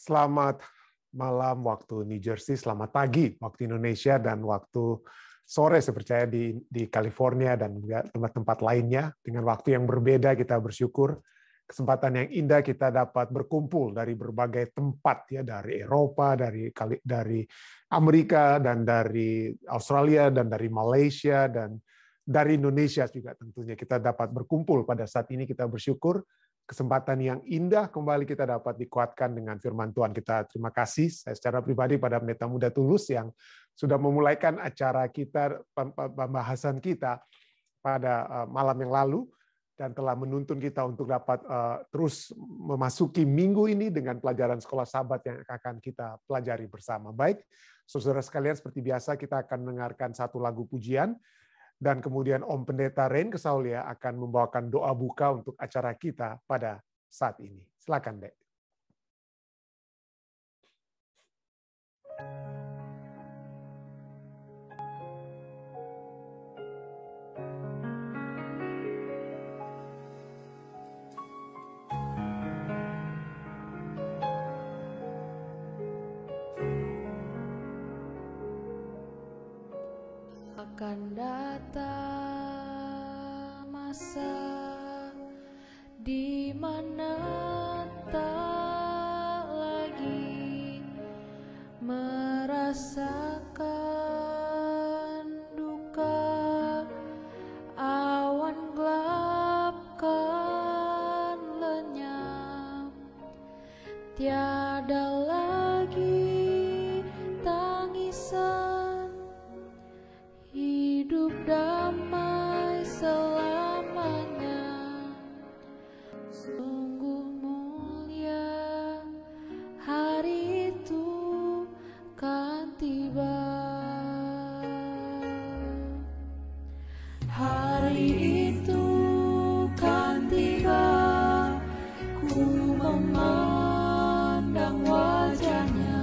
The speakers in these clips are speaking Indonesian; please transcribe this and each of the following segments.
Selamat malam waktu New Jersey, selamat pagi waktu Indonesia dan waktu sore saya percaya di di California dan tempat-tempat lainnya dengan waktu yang berbeda kita bersyukur kesempatan yang indah kita dapat berkumpul dari berbagai tempat ya dari Eropa, dari dari Amerika dan dari Australia dan dari Malaysia dan dari Indonesia juga tentunya kita dapat berkumpul pada saat ini kita bersyukur kesempatan yang indah kembali kita dapat dikuatkan dengan firman Tuhan kita. Terima kasih saya secara pribadi pada Pendeta Muda Tulus yang sudah memulaikan acara kita, pembahasan kita pada eh, malam yang lalu dan telah menuntun kita untuk dapat eh, terus memasuki minggu ini dengan pelajaran sekolah sahabat yang akan kita pelajari bersama. Baik, saudara sekalian seperti biasa kita akan mendengarkan satu lagu pujian dan kemudian Om Pendeta Ren Kesaulia akan membawakan doa buka untuk acara kita pada saat ini. Silakan, Dek. akan datang masa di mana memandang wajahnya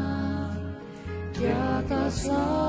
di atas langit.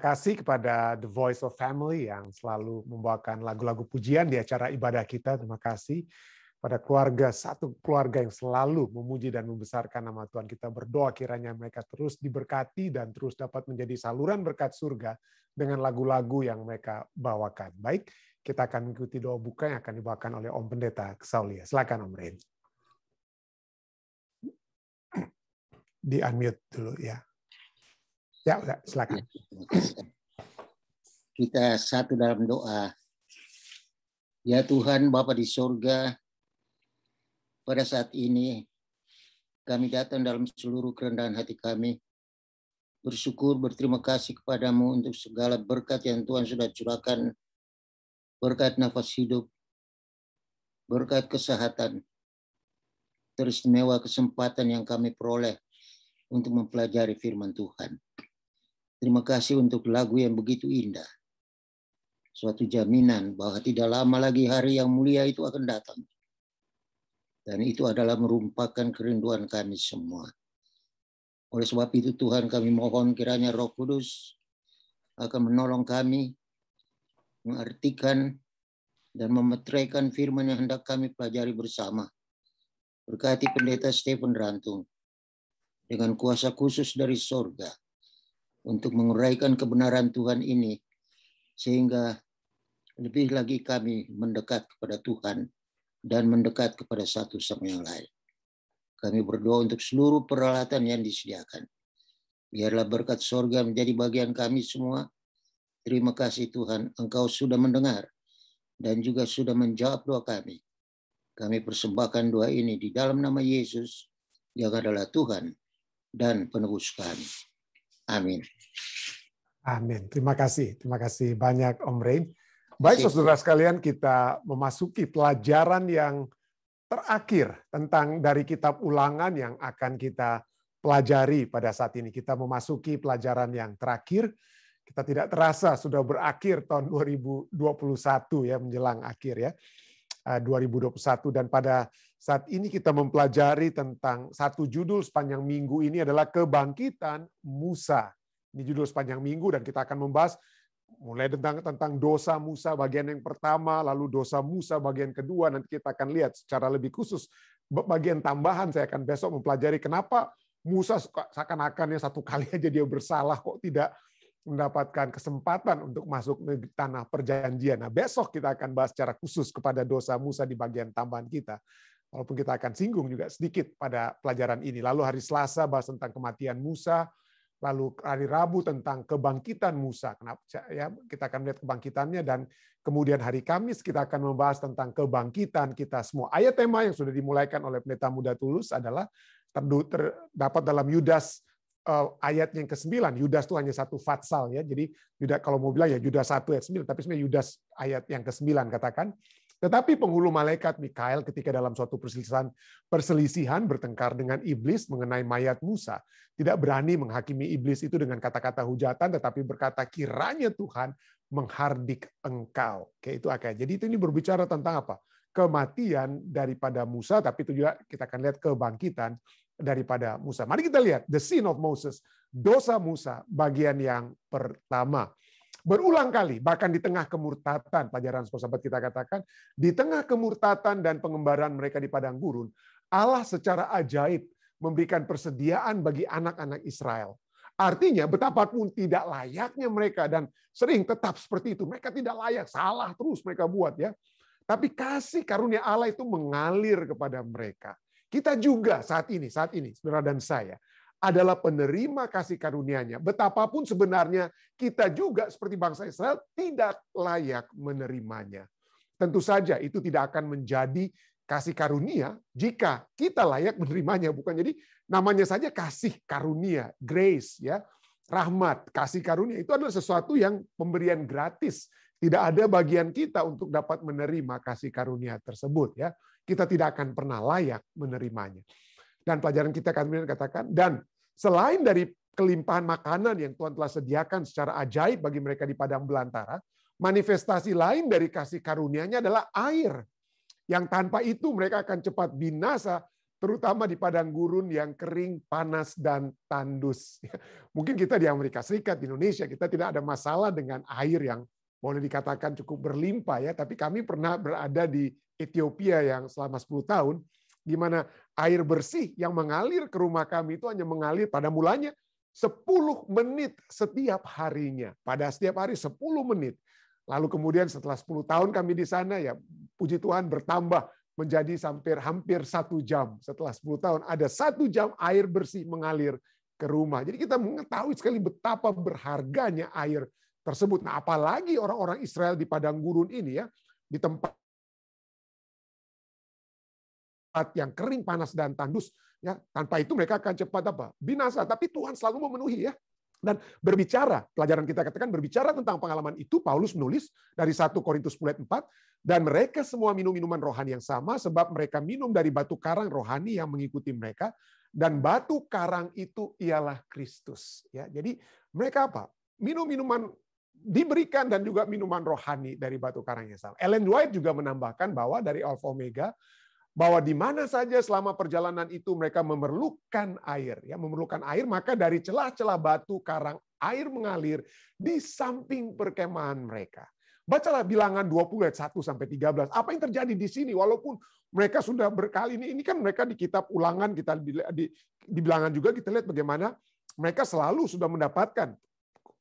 kasih kepada The Voice of Family yang selalu membawakan lagu-lagu pujian di acara ibadah kita. Terima kasih pada keluarga, satu keluarga yang selalu memuji dan membesarkan nama Tuhan. Kita berdoa kiranya mereka terus diberkati dan terus dapat menjadi saluran berkat surga dengan lagu-lagu yang mereka bawakan. Baik, kita akan mengikuti doa buka yang akan dibawakan oleh Om Pendeta Saulia. Silakan Om Ren Di unmute dulu ya. Ya, udah, ya, silakan. Kita satu dalam doa. Ya Tuhan Bapa di surga, pada saat ini kami datang dalam seluruh kerendahan hati kami. Bersyukur, berterima kasih kepadamu untuk segala berkat yang Tuhan sudah curahkan. Berkat nafas hidup, berkat kesehatan, teristimewa kesempatan yang kami peroleh untuk mempelajari firman Tuhan. Terima kasih untuk lagu yang begitu indah. Suatu jaminan bahwa tidak lama lagi hari yang mulia itu akan datang. Dan itu adalah merupakan kerinduan kami semua. Oleh sebab itu Tuhan kami mohon kiranya Roh Kudus akan menolong kami mengartikan dan memetraikan firman yang hendak kami pelajari bersama. Berkati Pendeta Stephen Rantung dengan kuasa khusus dari sorga untuk menguraikan kebenaran Tuhan ini sehingga lebih lagi kami mendekat kepada Tuhan dan mendekat kepada satu sama yang lain. Kami berdoa untuk seluruh peralatan yang disediakan. Biarlah berkat sorga menjadi bagian kami semua. Terima kasih Tuhan, Engkau sudah mendengar dan juga sudah menjawab doa kami. Kami persembahkan doa ini di dalam nama Yesus, yang adalah Tuhan dan penebus kami. Amin. Amin. Terima kasih. Terima kasih banyak Om Rain. Baik, saudara sekalian, kita memasuki pelajaran yang terakhir tentang dari kitab ulangan yang akan kita pelajari pada saat ini. Kita memasuki pelajaran yang terakhir. Kita tidak terasa sudah berakhir tahun 2021 ya menjelang akhir ya. 2021 ah, dan pada saat ini kita mempelajari tentang satu judul sepanjang minggu ini adalah kebangkitan Musa. Ini judul sepanjang minggu dan kita akan membahas mulai tentang tentang dosa Musa bagian yang pertama, lalu dosa Musa bagian kedua. Nanti kita akan lihat secara lebih khusus bagian tambahan saya akan besok mempelajari kenapa Musa seakan-akan yang satu kali aja dia bersalah kok tidak mendapatkan kesempatan untuk masuk ke tanah perjanjian. Nah, besok kita akan bahas secara khusus kepada dosa Musa di bagian tambahan kita walaupun kita akan singgung juga sedikit pada pelajaran ini. Lalu hari Selasa bahas tentang kematian Musa, lalu hari Rabu tentang kebangkitan Musa. Kenapa ya kita akan melihat kebangkitannya dan kemudian hari Kamis kita akan membahas tentang kebangkitan kita semua. Ayat tema yang sudah dimulaikan oleh Pendeta Muda Tulus adalah terdapat dalam Yudas eh, ayat yang ke-9. Yudas itu hanya satu fatsal ya. Jadi Yudas kalau mau bilang ya Yudas 1 ayat 9, tapi sebenarnya Yudas ayat yang ke-9 katakan tetapi penghulu malaikat Mikael ketika dalam suatu perselisihan, perselisihan bertengkar dengan iblis mengenai mayat Musa, tidak berani menghakimi iblis itu dengan kata-kata hujatan tetapi berkata kiranya Tuhan menghardik engkau. Oke, itu akan. Jadi itu ini berbicara tentang apa? Kematian daripada Musa tapi itu juga kita akan lihat kebangkitan daripada Musa. Mari kita lihat the sin of Moses, dosa Musa bagian yang pertama berulang kali, bahkan di tengah kemurtatan, pelajaran sahabat kita katakan, di tengah kemurtatan dan pengembaraan mereka di padang gurun, Allah secara ajaib memberikan persediaan bagi anak-anak Israel. Artinya betapapun tidak layaknya mereka dan sering tetap seperti itu. Mereka tidak layak, salah terus mereka buat ya. Tapi kasih karunia Allah itu mengalir kepada mereka. Kita juga saat ini, saat ini, saudara dan saya, adalah penerima kasih karunia-Nya. Betapapun sebenarnya kita juga seperti bangsa Israel tidak layak menerimanya. Tentu saja itu tidak akan menjadi kasih karunia jika kita layak menerimanya, bukan jadi namanya saja kasih karunia, grace ya. Rahmat, kasih karunia itu adalah sesuatu yang pemberian gratis. Tidak ada bagian kita untuk dapat menerima kasih karunia tersebut ya. Kita tidak akan pernah layak menerimanya. Dan pelajaran kita kemudian katakan, dan selain dari kelimpahan makanan yang Tuhan telah sediakan secara ajaib bagi mereka di padang belantara, manifestasi lain dari kasih karunia-Nya adalah air. Yang tanpa itu mereka akan cepat binasa, terutama di padang gurun yang kering, panas, dan tandus. Mungkin kita di Amerika Serikat, di Indonesia, kita tidak ada masalah dengan air yang boleh dikatakan cukup berlimpah ya, tapi kami pernah berada di Ethiopia yang selama 10 tahun, di mana air bersih yang mengalir ke rumah kami itu hanya mengalir pada mulanya 10 menit setiap harinya. Pada setiap hari 10 menit. Lalu kemudian setelah 10 tahun kami di sana ya puji Tuhan bertambah menjadi hampir hampir satu jam. Setelah 10 tahun ada satu jam air bersih mengalir ke rumah. Jadi kita mengetahui sekali betapa berharganya air tersebut. Nah, apalagi orang-orang Israel di padang gurun ini ya, di tempat tempat yang kering panas dan tandus ya tanpa itu mereka akan cepat apa binasa tapi Tuhan selalu memenuhi ya dan berbicara pelajaran kita katakan berbicara tentang pengalaman itu Paulus menulis dari 1 Korintus 10 4 dan mereka semua minum minuman rohani yang sama sebab mereka minum dari batu karang rohani yang mengikuti mereka dan batu karang itu ialah Kristus ya jadi mereka apa minum minuman diberikan dan juga minuman rohani dari batu karang yang sama Ellen White juga menambahkan bahwa dari Alpha Omega bahwa di mana saja selama perjalanan itu mereka memerlukan air, ya memerlukan air, maka dari celah-celah batu karang air mengalir di samping perkemahan mereka. Bacalah bilangan 20 ayat 1 sampai 13. Apa yang terjadi di sini walaupun mereka sudah berkali ini ini kan mereka di kitab ulangan kita di, di, di bilangan juga kita lihat bagaimana mereka selalu sudah mendapatkan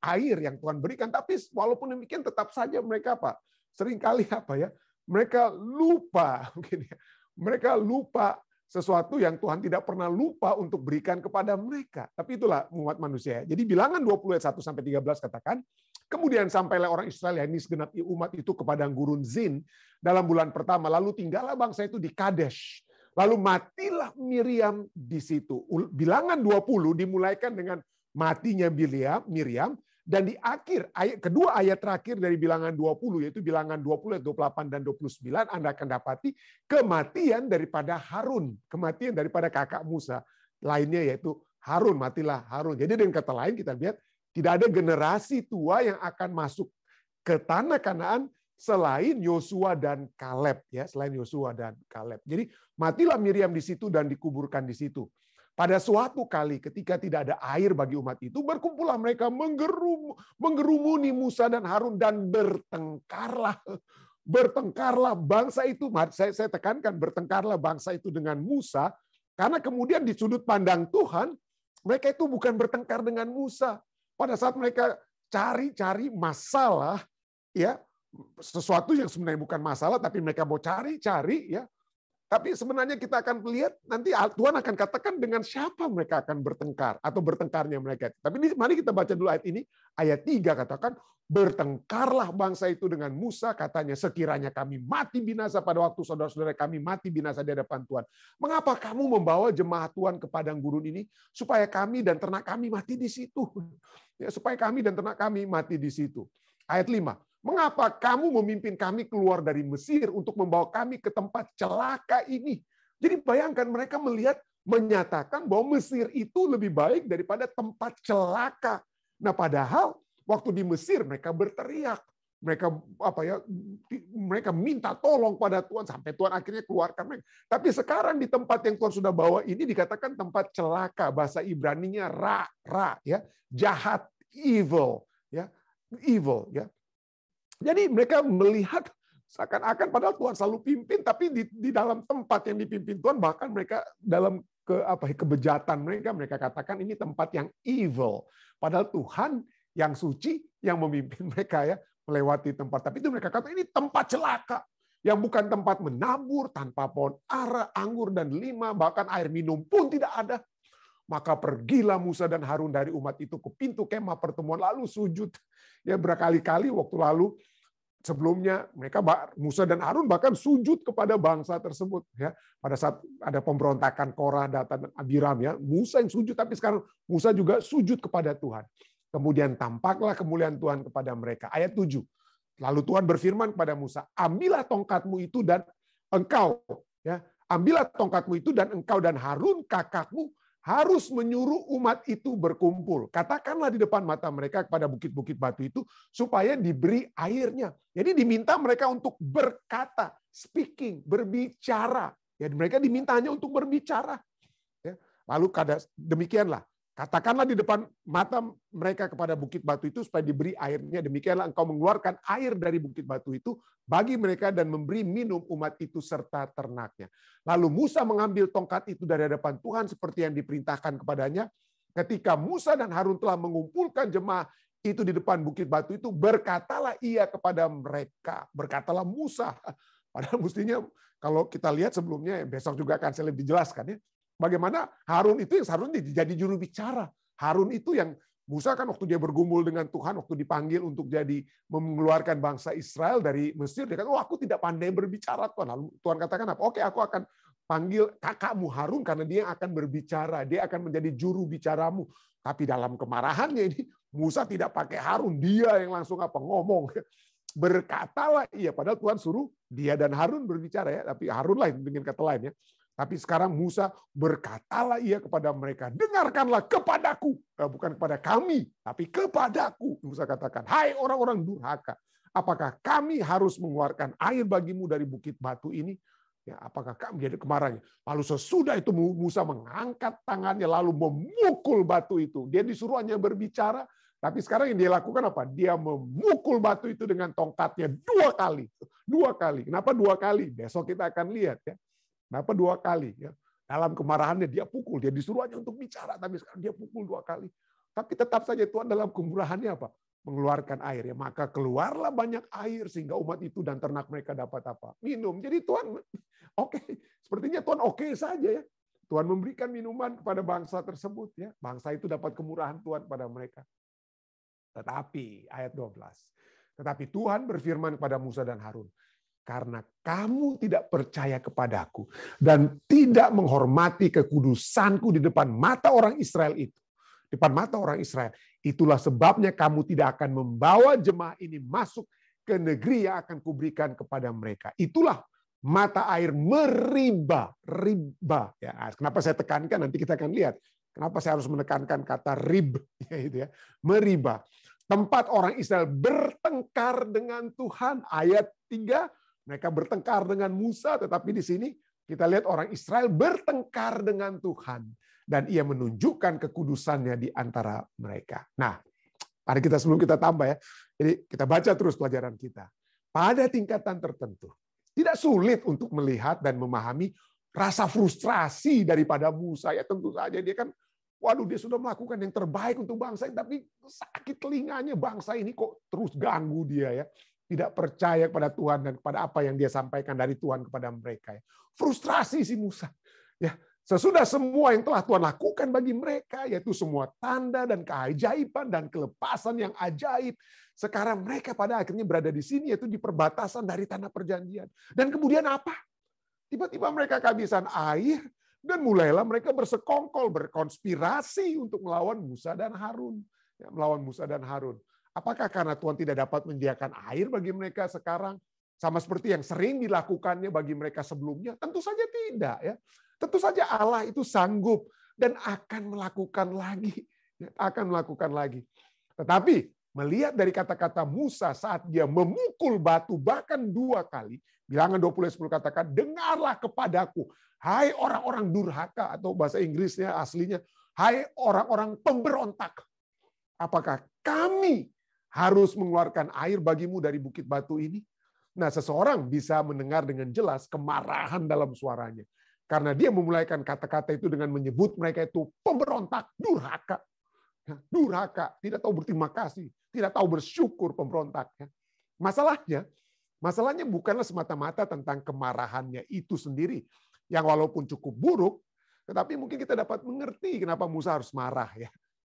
air yang Tuhan berikan tapi walaupun demikian tetap saja mereka apa? Seringkali apa ya? Mereka lupa mungkin ya mereka lupa sesuatu yang Tuhan tidak pernah lupa untuk berikan kepada mereka. Tapi itulah umat manusia. Ya. Jadi bilangan 20 ayat 1 sampai 13 katakan, kemudian sampailah orang Israel yang segenap umat itu kepada padang gurun Zin dalam bulan pertama lalu tinggallah bangsa itu di Kadesh. Lalu matilah Miriam di situ. Bilangan 20 dimulaikan dengan matinya Miriam, Miriam dan di akhir, ayat, kedua ayat terakhir dari bilangan 20, yaitu bilangan 20, ayat 28 dan 29, Anda akan dapati kematian daripada Harun, kematian daripada kakak Musa. Lainnya yaitu Harun, matilah Harun. Jadi dengan kata lain kita lihat, tidak ada generasi tua yang akan masuk ke tanah kanaan selain Yosua dan Kaleb ya selain Yosua dan Kaleb. Jadi matilah Miriam di situ dan dikuburkan di situ. Pada suatu kali ketika tidak ada air bagi umat itu, berkumpullah mereka menggerum, menggerumuni Musa dan Harun dan bertengkarlah. Bertengkarlah bangsa itu, saya, saya tekankan bertengkarlah bangsa itu dengan Musa, karena kemudian di sudut pandang Tuhan, mereka itu bukan bertengkar dengan Musa. Pada saat mereka cari-cari masalah, ya sesuatu yang sebenarnya bukan masalah, tapi mereka mau cari-cari, ya tapi sebenarnya kita akan lihat nanti Tuhan akan katakan dengan siapa mereka akan bertengkar atau bertengkarnya mereka. Tapi ini, mari kita baca dulu ayat ini. Ayat 3 katakan, bertengkarlah bangsa itu dengan Musa katanya sekiranya kami mati binasa pada waktu saudara-saudara kami mati binasa di hadapan Tuhan. Mengapa kamu membawa jemaah Tuhan ke padang gurun ini supaya kami dan ternak kami mati di situ? Ya, supaya kami dan ternak kami mati di situ. Ayat 5. Mengapa kamu memimpin kami keluar dari Mesir untuk membawa kami ke tempat celaka ini? Jadi bayangkan mereka melihat menyatakan bahwa Mesir itu lebih baik daripada tempat celaka. Nah, padahal waktu di Mesir mereka berteriak, mereka apa ya mereka minta tolong pada Tuhan sampai Tuhan akhirnya keluarkan mereka. Tapi sekarang di tempat yang Tuhan sudah bawa ini dikatakan tempat celaka bahasa Ibrani-nya ra ra ya jahat evil ya evil ya jadi mereka melihat seakan-akan padahal Tuhan selalu pimpin, tapi di, di dalam tempat yang dipimpin Tuhan bahkan mereka dalam ke apa ya, kebejatan mereka mereka katakan ini tempat yang evil. Padahal Tuhan yang suci yang memimpin mereka ya melewati tempat. Tapi itu mereka kata ini tempat celaka yang bukan tempat menabur tanpa pohon ara, anggur dan lima bahkan air minum pun tidak ada. Maka pergilah Musa dan Harun dari umat itu ke pintu kemah pertemuan lalu sujud. Ya berkali-kali waktu lalu sebelumnya mereka Musa dan Harun bahkan sujud kepada bangsa tersebut ya. Pada saat ada pemberontakan Korah, datang dan Abiram ya, Musa yang sujud tapi sekarang Musa juga sujud kepada Tuhan. Kemudian tampaklah kemuliaan Tuhan kepada mereka. Ayat 7. Lalu Tuhan berfirman kepada Musa, "Ambillah tongkatmu itu dan engkau ya, ambillah tongkatmu itu dan engkau dan Harun kakakmu harus menyuruh umat itu berkumpul. Katakanlah di depan mata mereka kepada bukit-bukit batu itu supaya diberi airnya. Jadi diminta mereka untuk berkata, speaking, berbicara. Ya mereka diminta hanya untuk berbicara. Ya. Lalu kada demikianlah Katakanlah di depan mata mereka kepada bukit batu itu supaya diberi airnya. Demikianlah engkau mengeluarkan air dari bukit batu itu bagi mereka dan memberi minum umat itu serta ternaknya. Lalu Musa mengambil tongkat itu dari hadapan Tuhan seperti yang diperintahkan kepadanya. Ketika Musa dan Harun telah mengumpulkan jemaah itu di depan bukit batu itu, berkatalah ia kepada mereka. Berkatalah Musa. Padahal mestinya kalau kita lihat sebelumnya, besok juga akan saya lebih jelaskan ya. Bagaimana Harun itu yang seharusnya jadi juru bicara. Harun itu yang Musa kan waktu dia bergumul dengan Tuhan, waktu dipanggil untuk jadi mengeluarkan bangsa Israel dari Mesir, dia kata, oh aku tidak pandai berbicara Tuhan. Lalu Tuhan katakan apa? Oke, aku akan panggil kakakmu Harun karena dia akan berbicara, dia akan menjadi juru bicaramu. Tapi dalam kemarahannya ini Musa tidak pakai Harun, dia yang langsung apa ngomong. Berkatalah iya. padahal Tuhan suruh dia dan Harun berbicara ya, tapi Harun lain dengan kata lain ya. Tapi sekarang Musa berkatalah ia kepada mereka, dengarkanlah kepadaku, eh, bukan kepada kami, tapi kepadaku. Musa katakan, hai orang-orang durhaka, apakah kami harus mengeluarkan air bagimu dari bukit batu ini? Ya, apakah kami jadi kemarahannya? Lalu sesudah itu Musa mengangkat tangannya lalu memukul batu itu. Dia disuruh hanya berbicara, tapi sekarang yang dia lakukan apa? Dia memukul batu itu dengan tongkatnya dua kali. Dua kali. Kenapa dua kali? Besok kita akan lihat ya. Kenapa dua kali? Ya. Dalam kemarahannya dia pukul, dia disuruh aja untuk bicara, tapi sekarang dia pukul dua kali. Tapi tetap saja Tuhan dalam kemurahannya apa? Mengeluarkan air. Ya. Maka keluarlah banyak air sehingga umat itu dan ternak mereka dapat apa? Minum. Jadi Tuhan oke. Okay. Sepertinya Tuhan oke okay saja ya. Tuhan memberikan minuman kepada bangsa tersebut. ya Bangsa itu dapat kemurahan Tuhan pada mereka. Tetapi, ayat 12. Tetapi Tuhan berfirman kepada Musa dan Harun, karena kamu tidak percaya kepadaku dan tidak menghormati kekudusanku di depan mata orang Israel itu. Di depan mata orang Israel. Itulah sebabnya kamu tidak akan membawa jemaah ini masuk ke negeri yang akan kuberikan kepada mereka. Itulah mata air meriba, riba. Ya, kenapa saya tekankan? Nanti kita akan lihat. Kenapa saya harus menekankan kata rib, ya, itu ya, meriba. Tempat orang Israel bertengkar dengan Tuhan. Ayat 3, mereka bertengkar dengan Musa, tetapi di sini kita lihat orang Israel bertengkar dengan Tuhan. Dan ia menunjukkan kekudusannya di antara mereka. Nah, mari kita sebelum kita tambah ya. Jadi kita baca terus pelajaran kita. Pada tingkatan tertentu, tidak sulit untuk melihat dan memahami rasa frustrasi daripada Musa. Ya tentu saja dia kan Waduh, dia sudah melakukan yang terbaik untuk bangsa ini, tapi sakit telinganya bangsa ini kok terus ganggu dia ya tidak percaya kepada Tuhan dan kepada apa yang dia sampaikan dari Tuhan kepada mereka. Frustrasi si Musa. Ya, sesudah semua yang telah Tuhan lakukan bagi mereka, yaitu semua tanda dan keajaiban dan kelepasan yang ajaib, sekarang mereka pada akhirnya berada di sini, yaitu di perbatasan dari tanah perjanjian. Dan kemudian apa? Tiba-tiba mereka kehabisan air, dan mulailah mereka bersekongkol, berkonspirasi untuk melawan Musa dan Harun. Ya, melawan Musa dan Harun. Apakah karena Tuhan tidak dapat menyediakan air bagi mereka sekarang? Sama seperti yang sering dilakukannya bagi mereka sebelumnya? Tentu saja tidak ya. Tentu saja Allah itu sanggup dan akan melakukan lagi. Ya, akan melakukan lagi. Tetapi melihat dari kata-kata Musa saat dia memukul batu bahkan dua kali, bilangan 20 10 katakan, dengarlah kepadaku, hai orang-orang durhaka atau bahasa Inggrisnya aslinya, hai orang-orang pemberontak. Apakah kami harus mengeluarkan air bagimu dari bukit batu ini? Nah, seseorang bisa mendengar dengan jelas kemarahan dalam suaranya. Karena dia memulaikan kata-kata itu dengan menyebut mereka itu pemberontak, durhaka. Ya, durhaka, tidak tahu berterima kasih, tidak tahu bersyukur pemberontaknya. Masalahnya, masalahnya bukanlah semata-mata tentang kemarahannya itu sendiri. Yang walaupun cukup buruk, tetapi mungkin kita dapat mengerti kenapa Musa harus marah ya.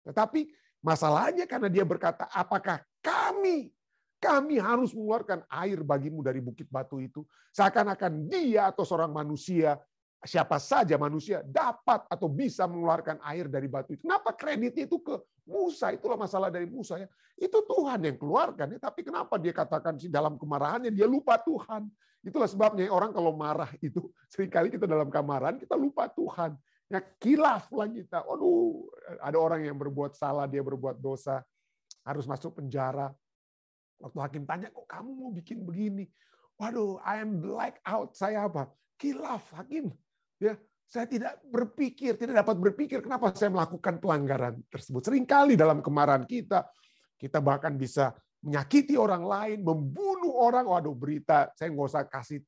Tetapi Masalahnya karena dia berkata, apakah kami, kami harus mengeluarkan air bagimu dari bukit batu itu. Seakan-akan dia atau seorang manusia, siapa saja manusia, dapat atau bisa mengeluarkan air dari batu itu. Kenapa kreditnya itu ke Musa? Itulah masalah dari Musa. ya Itu Tuhan yang keluarkan. Ya. Tapi kenapa dia katakan sih dalam kemarahannya, dia lupa Tuhan. Itulah sebabnya orang kalau marah itu, seringkali kita dalam kemarahan, kita lupa Tuhan kilaf lagi kita. Aduh, ada orang yang berbuat salah, dia berbuat dosa. Harus masuk penjara. Waktu hakim tanya, kok kamu mau bikin begini? Waduh, I am black out. Saya apa? Kilaf, hakim. Ya, saya tidak berpikir, tidak dapat berpikir kenapa saya melakukan pelanggaran tersebut. Seringkali dalam kemarahan kita, kita bahkan bisa menyakiti orang lain, membunuh orang. Waduh, berita saya nggak usah kasih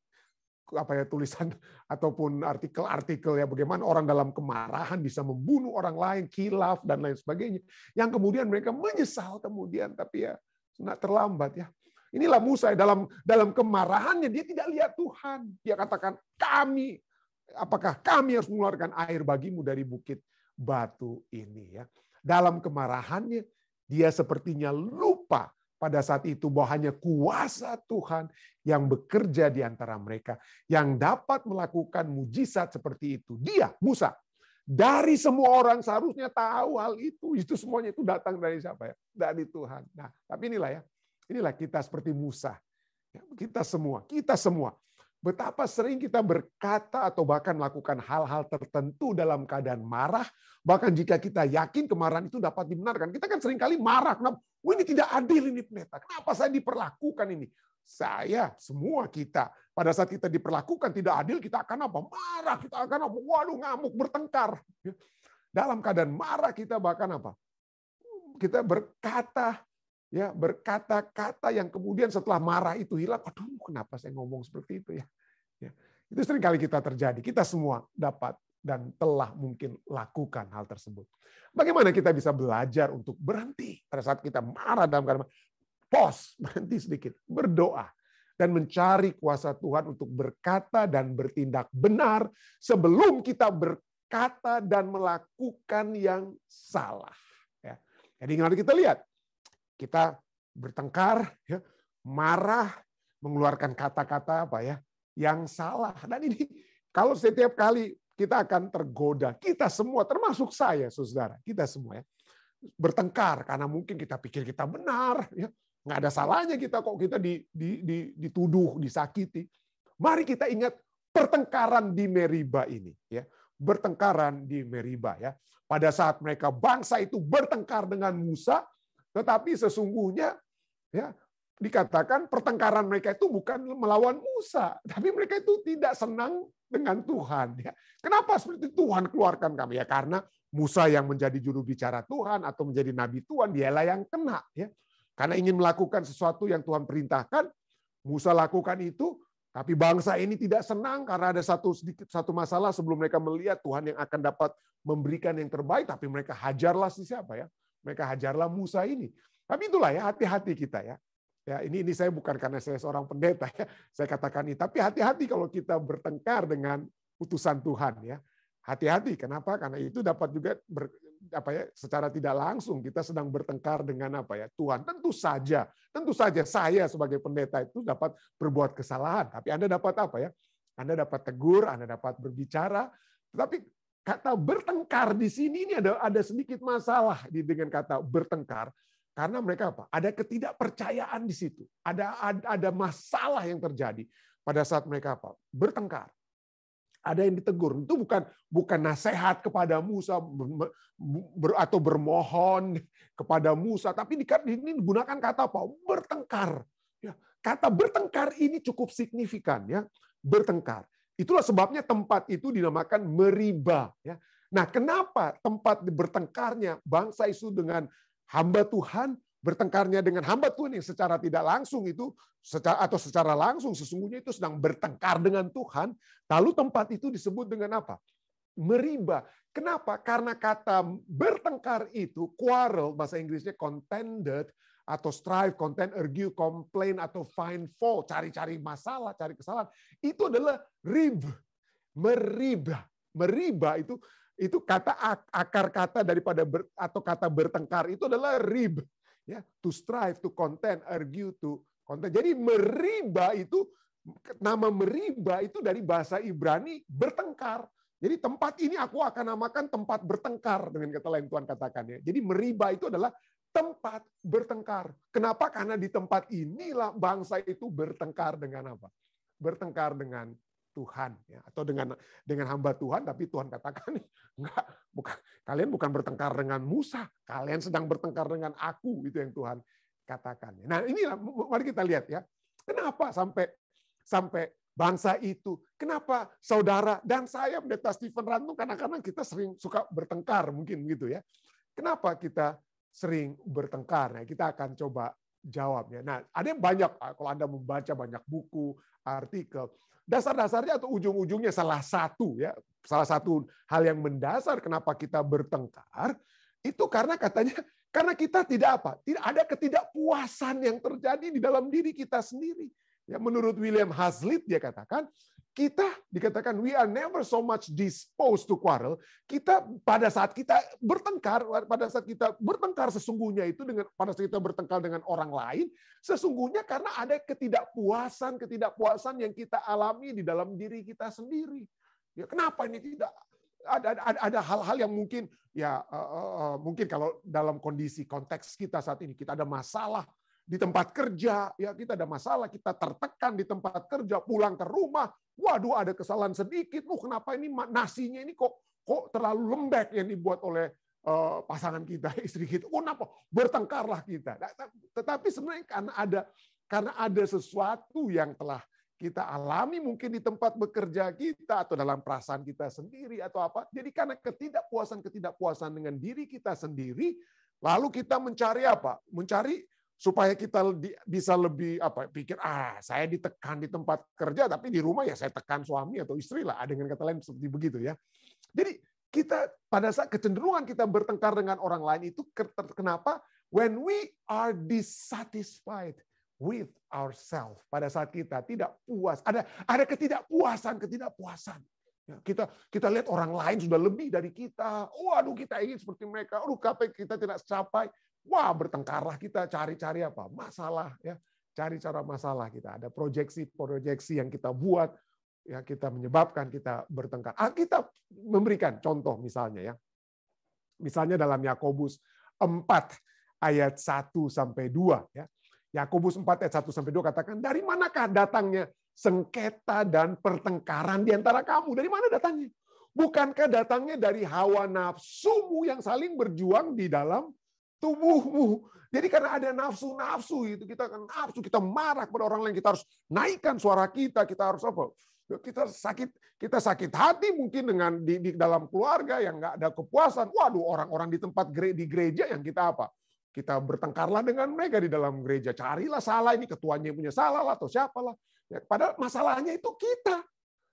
apa ya tulisan ataupun artikel-artikel ya bagaimana orang dalam kemarahan bisa membunuh orang lain, kilaf dan lain sebagainya. Yang kemudian mereka menyesal kemudian tapi ya sudah terlambat ya. Inilah Musa ya, dalam dalam kemarahannya dia tidak lihat Tuhan. Dia katakan kami apakah kami harus mengeluarkan air bagimu dari bukit batu ini ya. Dalam kemarahannya dia sepertinya lupa pada saat itu bahwa hanya kuasa Tuhan yang bekerja di antara mereka yang dapat melakukan mujizat seperti itu. Dia, Musa. Dari semua orang seharusnya tahu hal itu. Itu semuanya itu datang dari siapa ya? Dari Tuhan. Nah, tapi inilah ya. Inilah kita seperti Musa. Ya, kita semua, kita semua. Betapa sering kita berkata atau bahkan melakukan hal-hal tertentu dalam keadaan marah, bahkan jika kita yakin kemarahan itu dapat dibenarkan. Kita kan seringkali marah, Wah oh, ini tidak adil ini pendeta. Kenapa saya diperlakukan ini? Saya, semua kita. Pada saat kita diperlakukan tidak adil, kita akan apa? Marah, kita akan apa? Waduh, ngamuk, bertengkar. Dalam keadaan marah kita bahkan apa? Kita berkata, ya berkata-kata yang kemudian setelah marah itu hilang. Aduh, kenapa saya ngomong seperti itu ya? ya. Itu sering kali kita terjadi. Kita semua dapat dan telah mungkin lakukan hal tersebut. Bagaimana kita bisa belajar untuk berhenti pada saat kita marah dalam keadaan pos, berhenti sedikit, berdoa dan mencari kuasa Tuhan untuk berkata dan bertindak benar sebelum kita berkata dan melakukan yang salah. Ya. Jadi nanti kita lihat, kita bertengkar, ya, marah, mengeluarkan kata-kata apa ya yang salah. Dan ini kalau setiap kali kita akan tergoda. Kita semua, termasuk saya, saudara, kita semua ya, bertengkar karena mungkin kita pikir kita benar, ya nggak ada salahnya kita kok kita di, di, di, dituduh, disakiti. Mari kita ingat pertengkaran di Meriba ini, ya bertengkaran di Meriba ya. Pada saat mereka bangsa itu bertengkar dengan Musa, tetapi sesungguhnya ya dikatakan pertengkaran mereka itu bukan melawan Musa, tapi mereka itu tidak senang dengan Tuhan. Ya. Kenapa seperti Tuhan keluarkan kami? Ya karena Musa yang menjadi juru bicara Tuhan atau menjadi nabi Tuhan, dialah yang kena. Ya. Karena ingin melakukan sesuatu yang Tuhan perintahkan, Musa lakukan itu, tapi bangsa ini tidak senang karena ada satu sedikit satu masalah sebelum mereka melihat Tuhan yang akan dapat memberikan yang terbaik, tapi mereka hajarlah si siapa ya? Mereka hajarlah Musa ini. Tapi itulah ya hati-hati kita ya. Ya, ini ini saya bukan karena saya seorang pendeta ya. Saya katakan ini, tapi hati-hati kalau kita bertengkar dengan putusan Tuhan ya. Hati-hati. Kenapa? Karena itu dapat juga ber, apa ya secara tidak langsung kita sedang bertengkar dengan apa ya Tuhan. Tentu saja, tentu saja saya sebagai pendeta itu dapat berbuat kesalahan, tapi Anda dapat apa ya? Anda dapat tegur, Anda dapat berbicara, tetapi kata bertengkar di sini ini ada ada sedikit masalah di dengan kata bertengkar karena mereka apa? Ada ketidakpercayaan di situ. Ada, ada ada masalah yang terjadi pada saat mereka apa? Bertengkar. Ada yang ditegur. Itu bukan bukan nasihat kepada Musa ber, atau bermohon kepada Musa, tapi di, ini digunakan kata apa? Bertengkar. Ya, kata bertengkar ini cukup signifikan ya. Bertengkar. Itulah sebabnya tempat itu dinamakan meriba ya. Nah, kenapa tempat bertengkarnya bangsa itu dengan hamba Tuhan bertengkarnya dengan hamba Tuhan yang secara tidak langsung itu secara atau secara langsung sesungguhnya itu sedang bertengkar dengan Tuhan, lalu tempat itu disebut dengan apa? Meriba. Kenapa? Karena kata bertengkar itu quarrel bahasa Inggrisnya contended atau strive, content, argue, complain atau find fault, cari-cari masalah, cari kesalahan. Itu adalah rib, meriba. Meriba itu itu kata akar kata daripada ber, atau kata bertengkar itu adalah rib ya to strive to contend argue to contend jadi meriba itu nama meriba itu dari bahasa Ibrani bertengkar jadi tempat ini aku akan namakan tempat bertengkar dengan kata lain Tuhan katakan ya jadi meriba itu adalah tempat bertengkar kenapa karena di tempat inilah bangsa itu bertengkar dengan apa bertengkar dengan Tuhan ya atau dengan dengan hamba Tuhan tapi Tuhan katakan enggak bukan kalian bukan bertengkar dengan Musa kalian sedang bertengkar dengan aku itu yang Tuhan katakan ya. nah inilah mari kita lihat ya kenapa sampai sampai bangsa itu kenapa saudara dan saya pendeta Stephen Rantu kadang-kadang kita sering suka bertengkar mungkin gitu ya kenapa kita sering bertengkar nah kita akan coba jawabnya nah ada banyak kalau anda membaca banyak buku artikel dasar-dasarnya atau ujung-ujungnya salah satu ya, salah satu hal yang mendasar kenapa kita bertengkar itu karena katanya karena kita tidak apa? Tidak ada ketidakpuasan yang terjadi di dalam diri kita sendiri. Ya menurut William Hazlitt dia katakan kita dikatakan we are never so much disposed to quarrel. Kita pada saat kita bertengkar, pada saat kita bertengkar sesungguhnya itu dengan pada saat kita bertengkar dengan orang lain, sesungguhnya karena ada ketidakpuasan, ketidakpuasan yang kita alami di dalam diri kita sendiri. Ya, kenapa ini tidak ada ada ada hal-hal yang mungkin ya uh, uh, mungkin kalau dalam kondisi konteks kita saat ini kita ada masalah di tempat kerja, ya kita ada masalah, kita tertekan di tempat kerja, pulang ke rumah, waduh ada kesalahan sedikit, loh kenapa ini nasinya ini kok kok terlalu lembek yang dibuat oleh uh, pasangan kita, istri kita. Oh, kenapa? Bertengkarlah kita. Nah, tetapi sebenarnya karena ada karena ada sesuatu yang telah kita alami mungkin di tempat bekerja kita atau dalam perasaan kita sendiri atau apa. Jadi karena ketidakpuasan ketidakpuasan dengan diri kita sendiri, lalu kita mencari apa? Mencari supaya kita bisa lebih apa pikir ah saya ditekan di tempat kerja tapi di rumah ya saya tekan suami atau istri lah dengan kata lain seperti begitu ya jadi kita pada saat kecenderungan kita bertengkar dengan orang lain itu kenapa when we are dissatisfied with ourselves pada saat kita tidak puas ada ada ketidakpuasan ketidakpuasan ya, kita kita lihat orang lain sudah lebih dari kita. Waduh, oh, kita ingin seperti mereka. Aduh, capek kita tidak capai. Wah, bertengkarlah kita cari-cari apa? Masalah ya. Cari cara masalah kita. Ada proyeksi-proyeksi yang kita buat ya kita menyebabkan kita bertengkar. Ah, kita memberikan contoh misalnya ya. Misalnya dalam Yakobus 4 ayat 1 sampai 2 ya. Yakobus 4 ayat 1 sampai 2 katakan, "Dari manakah datangnya sengketa dan pertengkaran di antara kamu? Dari mana datangnya? Bukankah datangnya dari hawa nafsumu yang saling berjuang di dalam tubuhmu. Jadi karena ada nafsu-nafsu itu kita kan nafsu, kita marah kepada orang lain, kita harus naikkan suara kita, kita harus apa? Kita sakit, kita sakit hati mungkin dengan di, di dalam keluarga yang nggak ada kepuasan. Waduh, orang-orang di tempat gere, di gereja yang kita apa? Kita bertengkarlah dengan mereka di dalam gereja. Carilah salah ini ketuanya punya salah lah atau siapalah. Ya, padahal masalahnya itu kita.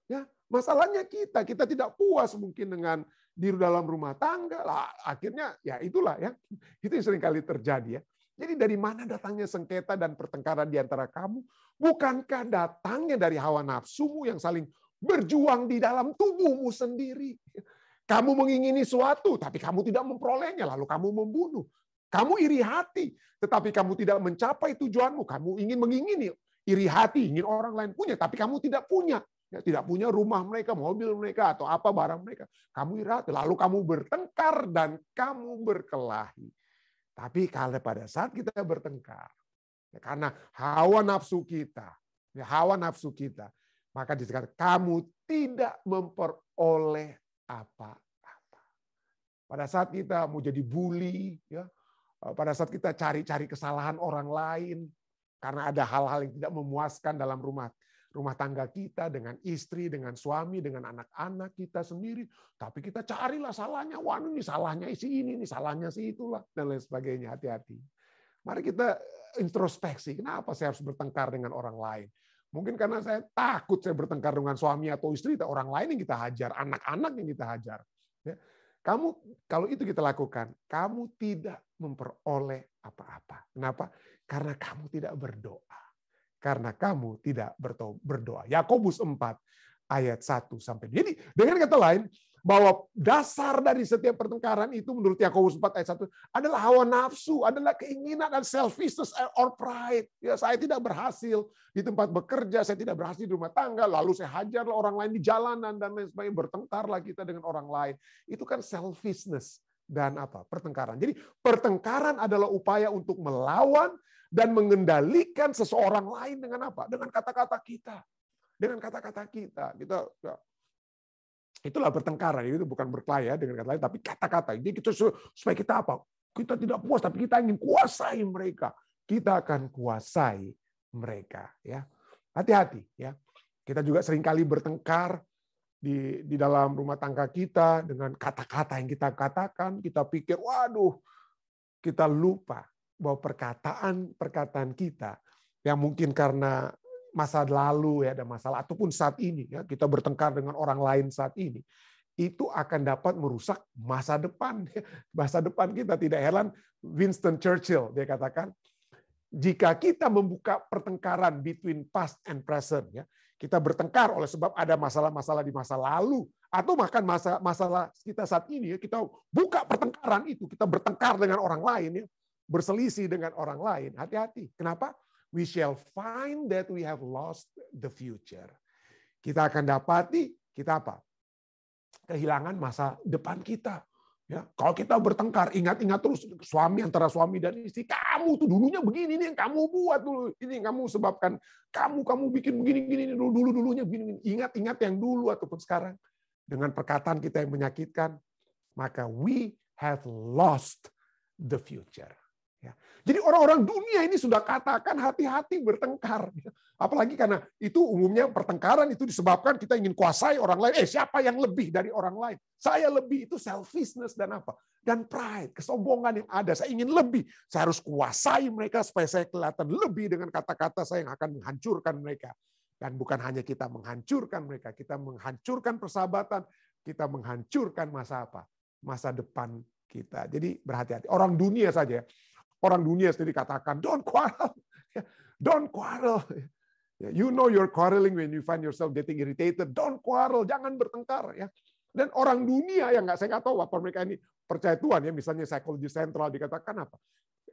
Ya, masalahnya kita, kita tidak puas mungkin dengan di dalam rumah tangga lah akhirnya ya itulah ya itu yang seringkali terjadi ya jadi dari mana datangnya sengketa dan pertengkaran di antara kamu bukankah datangnya dari hawa nafsumu yang saling berjuang di dalam tubuhmu sendiri kamu mengingini suatu tapi kamu tidak memperolehnya lalu kamu membunuh kamu iri hati tetapi kamu tidak mencapai tujuanmu kamu ingin mengingini iri hati ingin orang lain punya tapi kamu tidak punya ya, tidak punya rumah mereka, mobil mereka, atau apa barang mereka. Kamu ira, lalu kamu bertengkar dan kamu berkelahi. Tapi kalau pada saat kita bertengkar, ya, karena hawa nafsu kita, ya, hawa nafsu kita, maka disekat kamu tidak memperoleh apa-apa. Pada saat kita mau jadi bully, ya, pada saat kita cari-cari kesalahan orang lain, karena ada hal-hal yang tidak memuaskan dalam rumah rumah tangga kita, dengan istri, dengan suami, dengan anak-anak kita sendiri. Tapi kita carilah salahnya. Wah, ini salahnya isi ini, ini salahnya si itulah, dan lain sebagainya. Hati-hati. Mari kita eh, introspeksi. Kenapa saya harus bertengkar dengan orang lain? Mungkin karena saya takut saya bertengkar dengan suami atau istri, atau orang lain yang kita hajar, anak-anak yang kita hajar. Ya. Kamu kalau itu kita lakukan, kamu tidak memperoleh apa-apa. Kenapa? Karena kamu tidak berdoa karena kamu tidak berdoa. Yakobus 4 ayat 1 sampai. Jadi dengan kata lain bahwa dasar dari setiap pertengkaran itu menurut Yakobus 4 ayat 1 adalah hawa nafsu, adalah keinginan dan selfishness or pride. Ya, saya tidak berhasil di tempat bekerja, saya tidak berhasil di rumah tangga, lalu saya hajar orang lain di jalanan dan lain sebagainya, bertengkarlah kita dengan orang lain. Itu kan selfishness dan apa? pertengkaran. Jadi pertengkaran adalah upaya untuk melawan dan mengendalikan seseorang lain dengan apa? Dengan kata-kata kita. Dengan kata-kata kita. Kita gitu. itulah pertengkaran itu bukan berkelahi ya dengan kata lain tapi kata-kata. Jadi kita supaya kita apa? Kita tidak puas tapi kita ingin kuasai mereka. Kita akan kuasai mereka ya. Hati-hati ya. Kita juga seringkali bertengkar di di dalam rumah tangga kita dengan kata-kata yang kita katakan, kita pikir waduh kita lupa bahwa perkataan-perkataan kita yang mungkin karena masa lalu ya ada masalah ataupun saat ini ya kita bertengkar dengan orang lain saat ini itu akan dapat merusak masa depan masa depan kita tidak heran Winston Churchill dia katakan jika kita membuka pertengkaran between past and present ya kita bertengkar oleh sebab ada masalah-masalah di masa lalu atau bahkan masa masalah kita saat ini ya kita buka pertengkaran itu kita bertengkar dengan orang lain ya berselisih dengan orang lain, hati-hati. Kenapa? We shall find that we have lost the future. Kita akan dapati kita apa? Kehilangan masa depan kita. Ya, kalau kita bertengkar, ingat-ingat terus suami antara suami dan istri, kamu tuh dulunya begini nih yang kamu buat dulu, ini yang kamu sebabkan kamu kamu bikin begini gini dulu dulu dulunya begini. Ingat-ingat yang dulu ataupun sekarang dengan perkataan kita yang menyakitkan, maka we have lost the future. Ya. Jadi orang-orang dunia ini sudah katakan hati-hati bertengkar. Gitu. Apalagi karena itu umumnya pertengkaran itu disebabkan kita ingin kuasai orang lain. Eh siapa yang lebih dari orang lain? Saya lebih itu selfishness dan apa? Dan pride, kesombongan yang ada. Saya ingin lebih. Saya harus kuasai mereka supaya saya kelihatan lebih dengan kata-kata saya yang akan menghancurkan mereka. Dan bukan hanya kita menghancurkan mereka, kita menghancurkan persahabatan, kita menghancurkan masa apa? Masa depan kita. Jadi berhati-hati. Orang dunia saja ya Orang dunia sendiri katakan, don't quarrel. Ya, don't quarrel. Ya, you know you're quarreling when you find yourself getting irritated. Don't quarrel, jangan bertengkar ya. Dan orang dunia yang nggak saya nggak tahu apa mereka ini percaya Tuhan ya, misalnya psikologi sentral dikatakan apa?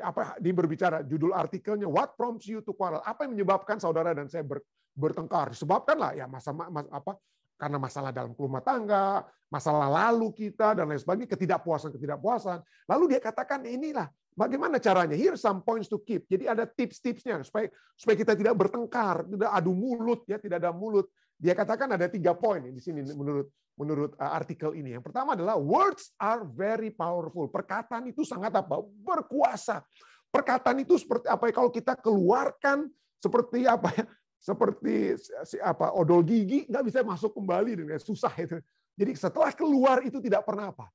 Apa di berbicara judul artikelnya What prompts you to quarrel? Apa yang menyebabkan saudara dan saya ber, bertengkar? sebabkanlah ya masa mas, apa? Karena masalah dalam rumah tangga, masalah lalu kita dan lain sebagainya, ketidakpuasan ketidakpuasan. Lalu dia katakan inilah Bagaimana caranya? Here some points to keep. Jadi ada tips-tipsnya supaya supaya kita tidak bertengkar, tidak adu mulut ya, tidak ada mulut. Dia katakan ada tiga poin di sini menurut menurut uh, artikel ini. Yang pertama adalah words are very powerful. Perkataan itu sangat apa? Berkuasa. Perkataan itu seperti apa ya? Kalau kita keluarkan seperti apa ya? Seperti apa? Odol gigi nggak bisa masuk kembali dengan susah itu. Jadi setelah keluar itu tidak pernah apa?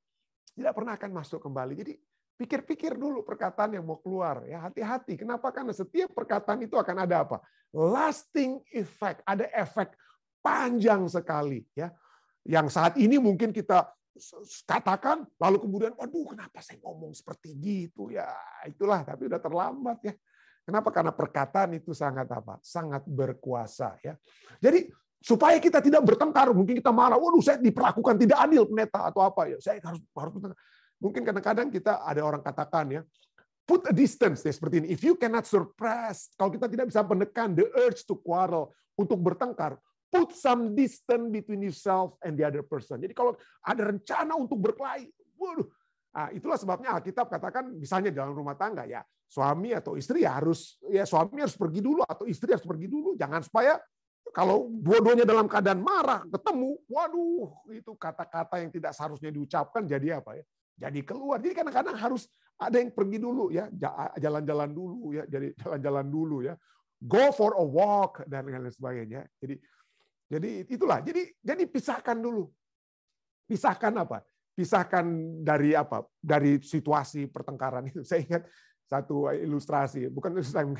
Tidak pernah akan masuk kembali. Jadi Pikir-pikir dulu perkataan yang mau keluar ya hati-hati. Kenapa? Karena setiap perkataan itu akan ada apa? Lasting effect, ada efek panjang sekali ya. Yang saat ini mungkin kita katakan lalu kemudian waduh kenapa saya ngomong seperti gitu ya. Itulah tapi udah terlambat ya. Kenapa? Karena perkataan itu sangat apa? Sangat berkuasa ya. Jadi supaya kita tidak bertengkar, mungkin kita marah, waduh saya diperlakukan tidak adil pendeta atau apa ya. Saya harus harus bertengkar. Mungkin kadang-kadang kita ada orang katakan ya, put a distance ya seperti ini. If you cannot suppress kalau kita tidak bisa menekan the urge to quarrel untuk bertengkar, put some distance between yourself and the other person. Jadi kalau ada rencana untuk berkelahi, waduh, Nah, itulah sebabnya Alkitab katakan misalnya dalam rumah tangga ya suami atau istri ya harus ya suami harus pergi dulu atau istri harus pergi dulu jangan supaya kalau dua-duanya dalam keadaan marah ketemu waduh itu kata-kata yang tidak seharusnya diucapkan jadi apa ya jadi keluar. Jadi kadang-kadang harus ada yang pergi dulu ya, jalan-jalan dulu ya, jadi jalan-jalan dulu ya. Go for a walk dan lain sebagainya. Jadi jadi itulah. Jadi jadi pisahkan dulu. Pisahkan apa? Pisahkan dari apa? Dari situasi pertengkaran itu. Saya ingat satu ilustrasi, bukan ilustrasi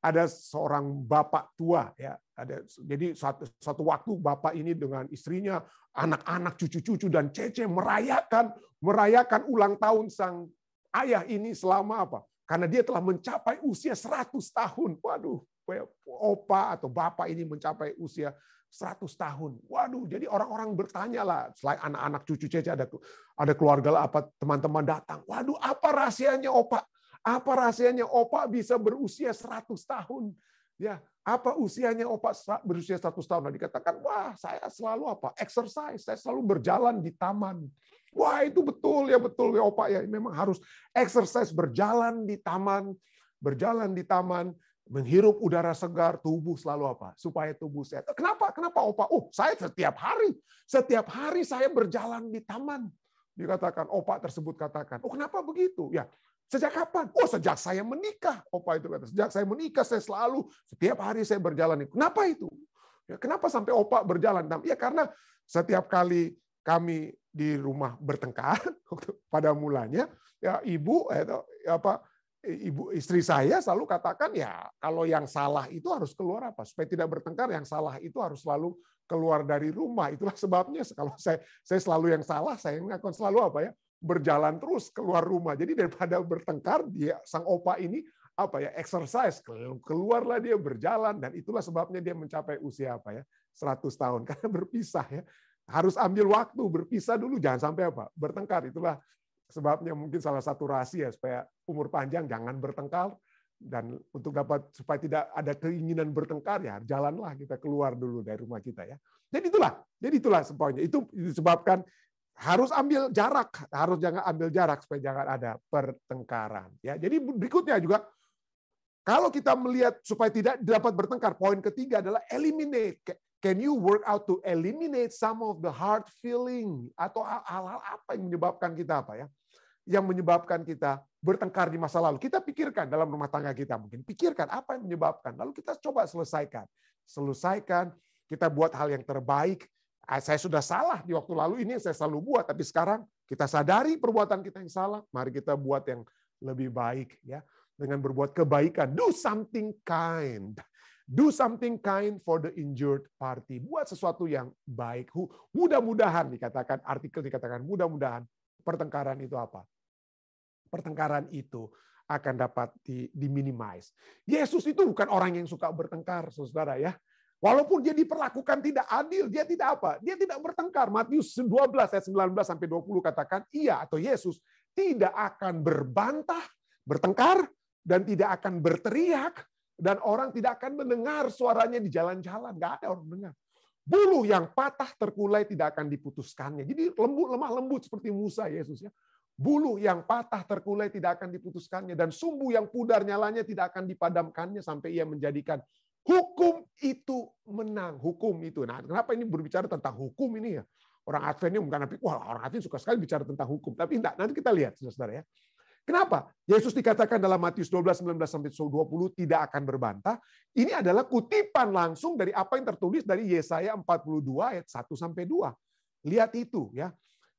ada seorang bapak tua ya ada jadi satu, satu waktu bapak ini dengan istrinya anak-anak cucu-cucu dan cece merayakan merayakan ulang tahun sang ayah ini selama apa karena dia telah mencapai usia 100 tahun waduh opa atau bapak ini mencapai usia 100 tahun. Waduh, jadi orang-orang bertanya lah, selain anak-anak cucu cece ada ada keluarga lah apa teman-teman datang. Waduh, apa rahasianya opa? Apa rahasianya opa bisa berusia 100 tahun? Ya, apa usianya opa berusia 100 tahun? Nah, dikatakan, wah saya selalu apa? Exercise, saya selalu berjalan di taman. Wah itu betul ya, betul ya opa ya. Memang harus exercise, berjalan di taman. Berjalan di taman, menghirup udara segar, tubuh selalu apa? Supaya tubuh sehat. Kenapa? Kenapa opa? Oh, saya setiap hari, setiap hari saya berjalan di taman. Dikatakan opa tersebut katakan. Oh, kenapa begitu? Ya, Sejak kapan? Oh, sejak saya menikah. Opa itu kata, sejak saya menikah saya selalu setiap hari saya berjalan. Kenapa itu? Ya, kenapa sampai opa berjalan? Nah, ya karena setiap kali kami di rumah bertengkar pada mulanya ya ibu itu, eh, ya apa ibu istri saya selalu katakan ya kalau yang salah itu harus keluar apa supaya tidak bertengkar yang salah itu harus selalu keluar dari rumah itulah sebabnya kalau saya saya selalu yang salah saya ngakon selalu apa ya berjalan terus keluar rumah. Jadi daripada bertengkar, dia sang opa ini apa ya exercise keluarlah dia berjalan dan itulah sebabnya dia mencapai usia apa ya 100 tahun karena berpisah ya harus ambil waktu berpisah dulu jangan sampai apa bertengkar itulah sebabnya mungkin salah satu rahasia supaya umur panjang jangan bertengkar dan untuk dapat supaya tidak ada keinginan bertengkar ya jalanlah kita keluar dulu dari rumah kita ya. Jadi itulah, jadi itulah sebabnya itu disebabkan harus ambil jarak, harus jangan ambil jarak supaya jangan ada pertengkaran. Ya, jadi berikutnya juga kalau kita melihat supaya tidak dapat bertengkar, poin ketiga adalah eliminate. Can you work out to eliminate some of the hard feeling atau hal-hal apa yang menyebabkan kita apa ya? Yang menyebabkan kita bertengkar di masa lalu. Kita pikirkan dalam rumah tangga kita mungkin. Pikirkan apa yang menyebabkan. Lalu kita coba selesaikan. Selesaikan, kita buat hal yang terbaik Ah, saya sudah salah di waktu lalu ini yang saya selalu buat, tapi sekarang kita sadari perbuatan kita yang salah. Mari kita buat yang lebih baik ya dengan berbuat kebaikan. Do something kind. Do something kind for the injured party. Buat sesuatu yang baik. Mudah-mudahan dikatakan artikel dikatakan mudah-mudahan pertengkaran itu apa? Pertengkaran itu akan dapat di, diminimize. Yesus itu bukan orang yang suka bertengkar, saudara ya. Walaupun dia diperlakukan tidak adil, dia tidak apa? Dia tidak bertengkar. Matius 12 ayat 19 sampai 20 katakan, ia atau Yesus tidak akan berbantah, bertengkar, dan tidak akan berteriak, dan orang tidak akan mendengar suaranya di jalan-jalan. Gak ada orang mendengar. Bulu yang patah terkulai tidak akan diputuskannya. Jadi lembut lemah lembut seperti Musa Yesus ya. Bulu yang patah terkulai tidak akan diputuskannya dan sumbu yang pudar nyalanya tidak akan dipadamkannya sampai ia menjadikan Hukum itu menang. Hukum itu. Nah, kenapa ini berbicara tentang hukum ini ya? Orang Advent ini bukan wah orang Advent suka sekali bicara tentang hukum. Tapi enggak, nanti kita lihat, saudara ya. Kenapa? Yesus dikatakan dalam Matius 12, 19, sampai 20 tidak akan berbantah. Ini adalah kutipan langsung dari apa yang tertulis dari Yesaya 42 ayat 1 sampai 2. Lihat itu ya.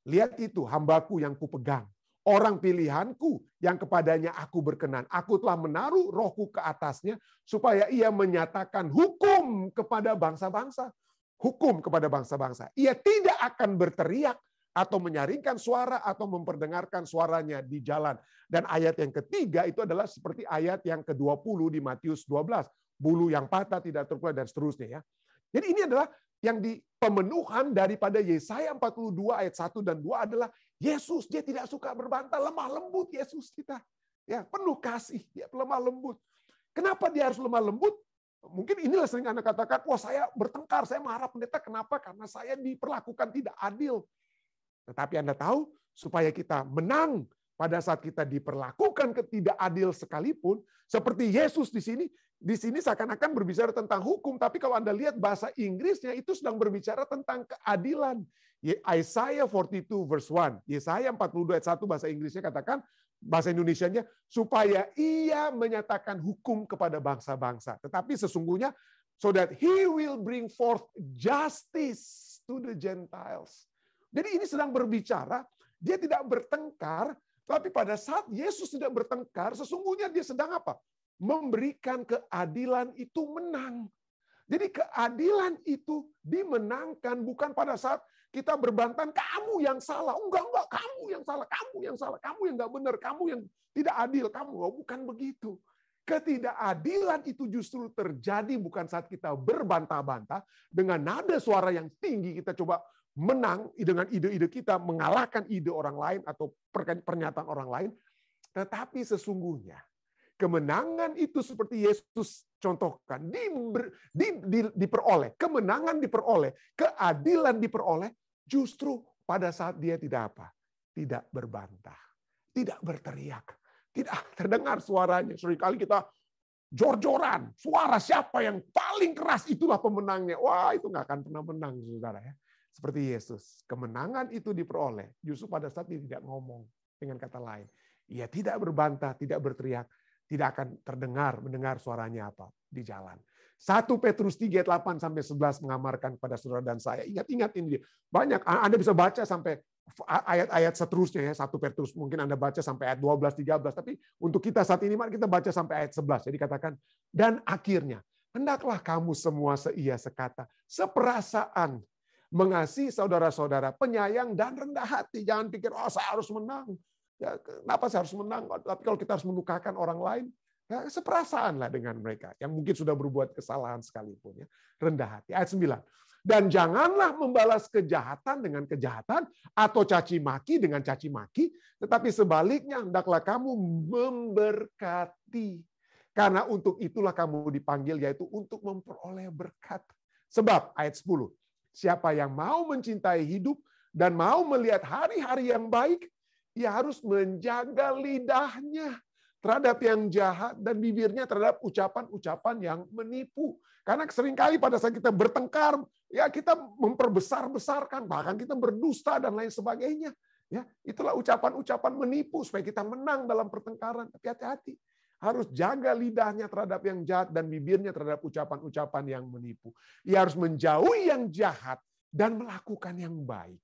Lihat itu hambaku yang kupegang orang pilihanku yang kepadanya aku berkenan. Aku telah menaruh rohku ke atasnya supaya ia menyatakan hukum kepada bangsa-bangsa. Hukum kepada bangsa-bangsa. Ia tidak akan berteriak atau menyaringkan suara atau memperdengarkan suaranya di jalan. Dan ayat yang ketiga itu adalah seperti ayat yang ke-20 di Matius 12. Bulu yang patah tidak terkulai dan seterusnya ya. Jadi ini adalah yang di pemenuhan daripada Yesaya 42 ayat 1 dan 2 adalah Yesus dia tidak suka berbantah, lemah lembut Yesus kita. Ya, penuh kasih, dia lemah lembut. Kenapa dia harus lemah lembut? Mungkin inilah sering Anda katakan, wah saya bertengkar, saya marah pendeta. Kenapa? Karena saya diperlakukan tidak adil. Tetapi Anda tahu, supaya kita menang pada saat kita diperlakukan ketidakadil sekalipun, seperti Yesus di sini, di sini seakan-akan berbicara tentang hukum, tapi kalau Anda lihat bahasa Inggrisnya itu sedang berbicara tentang keadilan. Isaiah 42 verse 1, Yesaya 42 ayat 1 bahasa Inggrisnya katakan, bahasa Indonesianya, supaya ia menyatakan hukum kepada bangsa-bangsa. Tetapi sesungguhnya, so that he will bring forth justice to the Gentiles. Jadi ini sedang berbicara, dia tidak bertengkar, tapi pada saat Yesus tidak bertengkar, sesungguhnya dia sedang apa? Memberikan keadilan itu menang. Jadi keadilan itu dimenangkan bukan pada saat kita berbantah, kamu yang salah. Enggak, enggak, kamu yang salah, kamu yang salah, kamu yang nggak benar, kamu yang tidak adil, kamu. Oh, bukan begitu. Ketidakadilan itu justru terjadi bukan saat kita berbantah-bantah dengan nada suara yang tinggi kita coba menang dengan ide-ide kita mengalahkan ide orang lain atau pernyataan orang lain, tetapi sesungguhnya kemenangan itu seperti Yesus contohkan di, di, di, diperoleh kemenangan diperoleh keadilan diperoleh justru pada saat dia tidak apa tidak berbantah tidak berteriak tidak terdengar suaranya seringkali kita jor-joran suara siapa yang paling keras itulah pemenangnya wah itu nggak akan pernah menang saudara ya seperti Yesus kemenangan itu diperoleh justru pada saat dia tidak ngomong dengan kata lain ia tidak berbantah tidak berteriak tidak akan terdengar mendengar suaranya apa di jalan. 1 Petrus 3 ayat 8 sampai 11 mengamarkan kepada saudara dan saya. Ingat-ingat ini Banyak Anda bisa baca sampai ayat-ayat seterusnya ya, 1 Petrus mungkin Anda baca sampai ayat 12 13, tapi untuk kita saat ini mari kita baca sampai ayat 11. Jadi katakan dan akhirnya hendaklah kamu semua seia sekata, seperasaan mengasihi saudara-saudara, penyayang dan rendah hati. Jangan pikir oh saya harus menang, Ya, kenapa saya harus menang? Tapi kalau kita harus melukakan orang lain, ya seperasaan lah dengan mereka yang mungkin sudah berbuat kesalahan sekalipun. Ya. Rendah hati. Ayat 9. Dan janganlah membalas kejahatan dengan kejahatan atau caci maki dengan caci maki, tetapi sebaliknya hendaklah kamu memberkati. Karena untuk itulah kamu dipanggil yaitu untuk memperoleh berkat. Sebab ayat 10, siapa yang mau mencintai hidup dan mau melihat hari-hari yang baik, ia harus menjaga lidahnya terhadap yang jahat dan bibirnya terhadap ucapan-ucapan yang menipu. Karena seringkali pada saat kita bertengkar, ya kita memperbesar-besarkan, bahkan kita berdusta dan lain sebagainya. Ya, itulah ucapan-ucapan menipu supaya kita menang dalam pertengkaran. Tapi hati-hati, harus jaga lidahnya terhadap yang jahat dan bibirnya terhadap ucapan-ucapan yang menipu. Ia harus menjauhi yang jahat dan melakukan yang baik.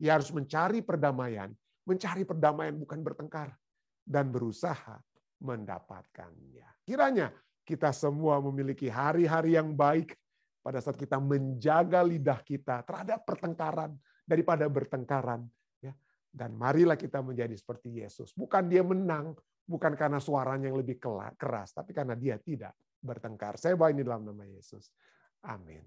Ia harus mencari perdamaian mencari perdamaian bukan bertengkar dan berusaha mendapatkannya. Kiranya kita semua memiliki hari-hari yang baik pada saat kita menjaga lidah kita terhadap pertengkaran daripada bertengkaran ya. Dan marilah kita menjadi seperti Yesus. Bukan dia menang, bukan karena suaranya yang lebih keras, tapi karena dia tidak bertengkar. Saya bawa ini dalam nama Yesus. Amin.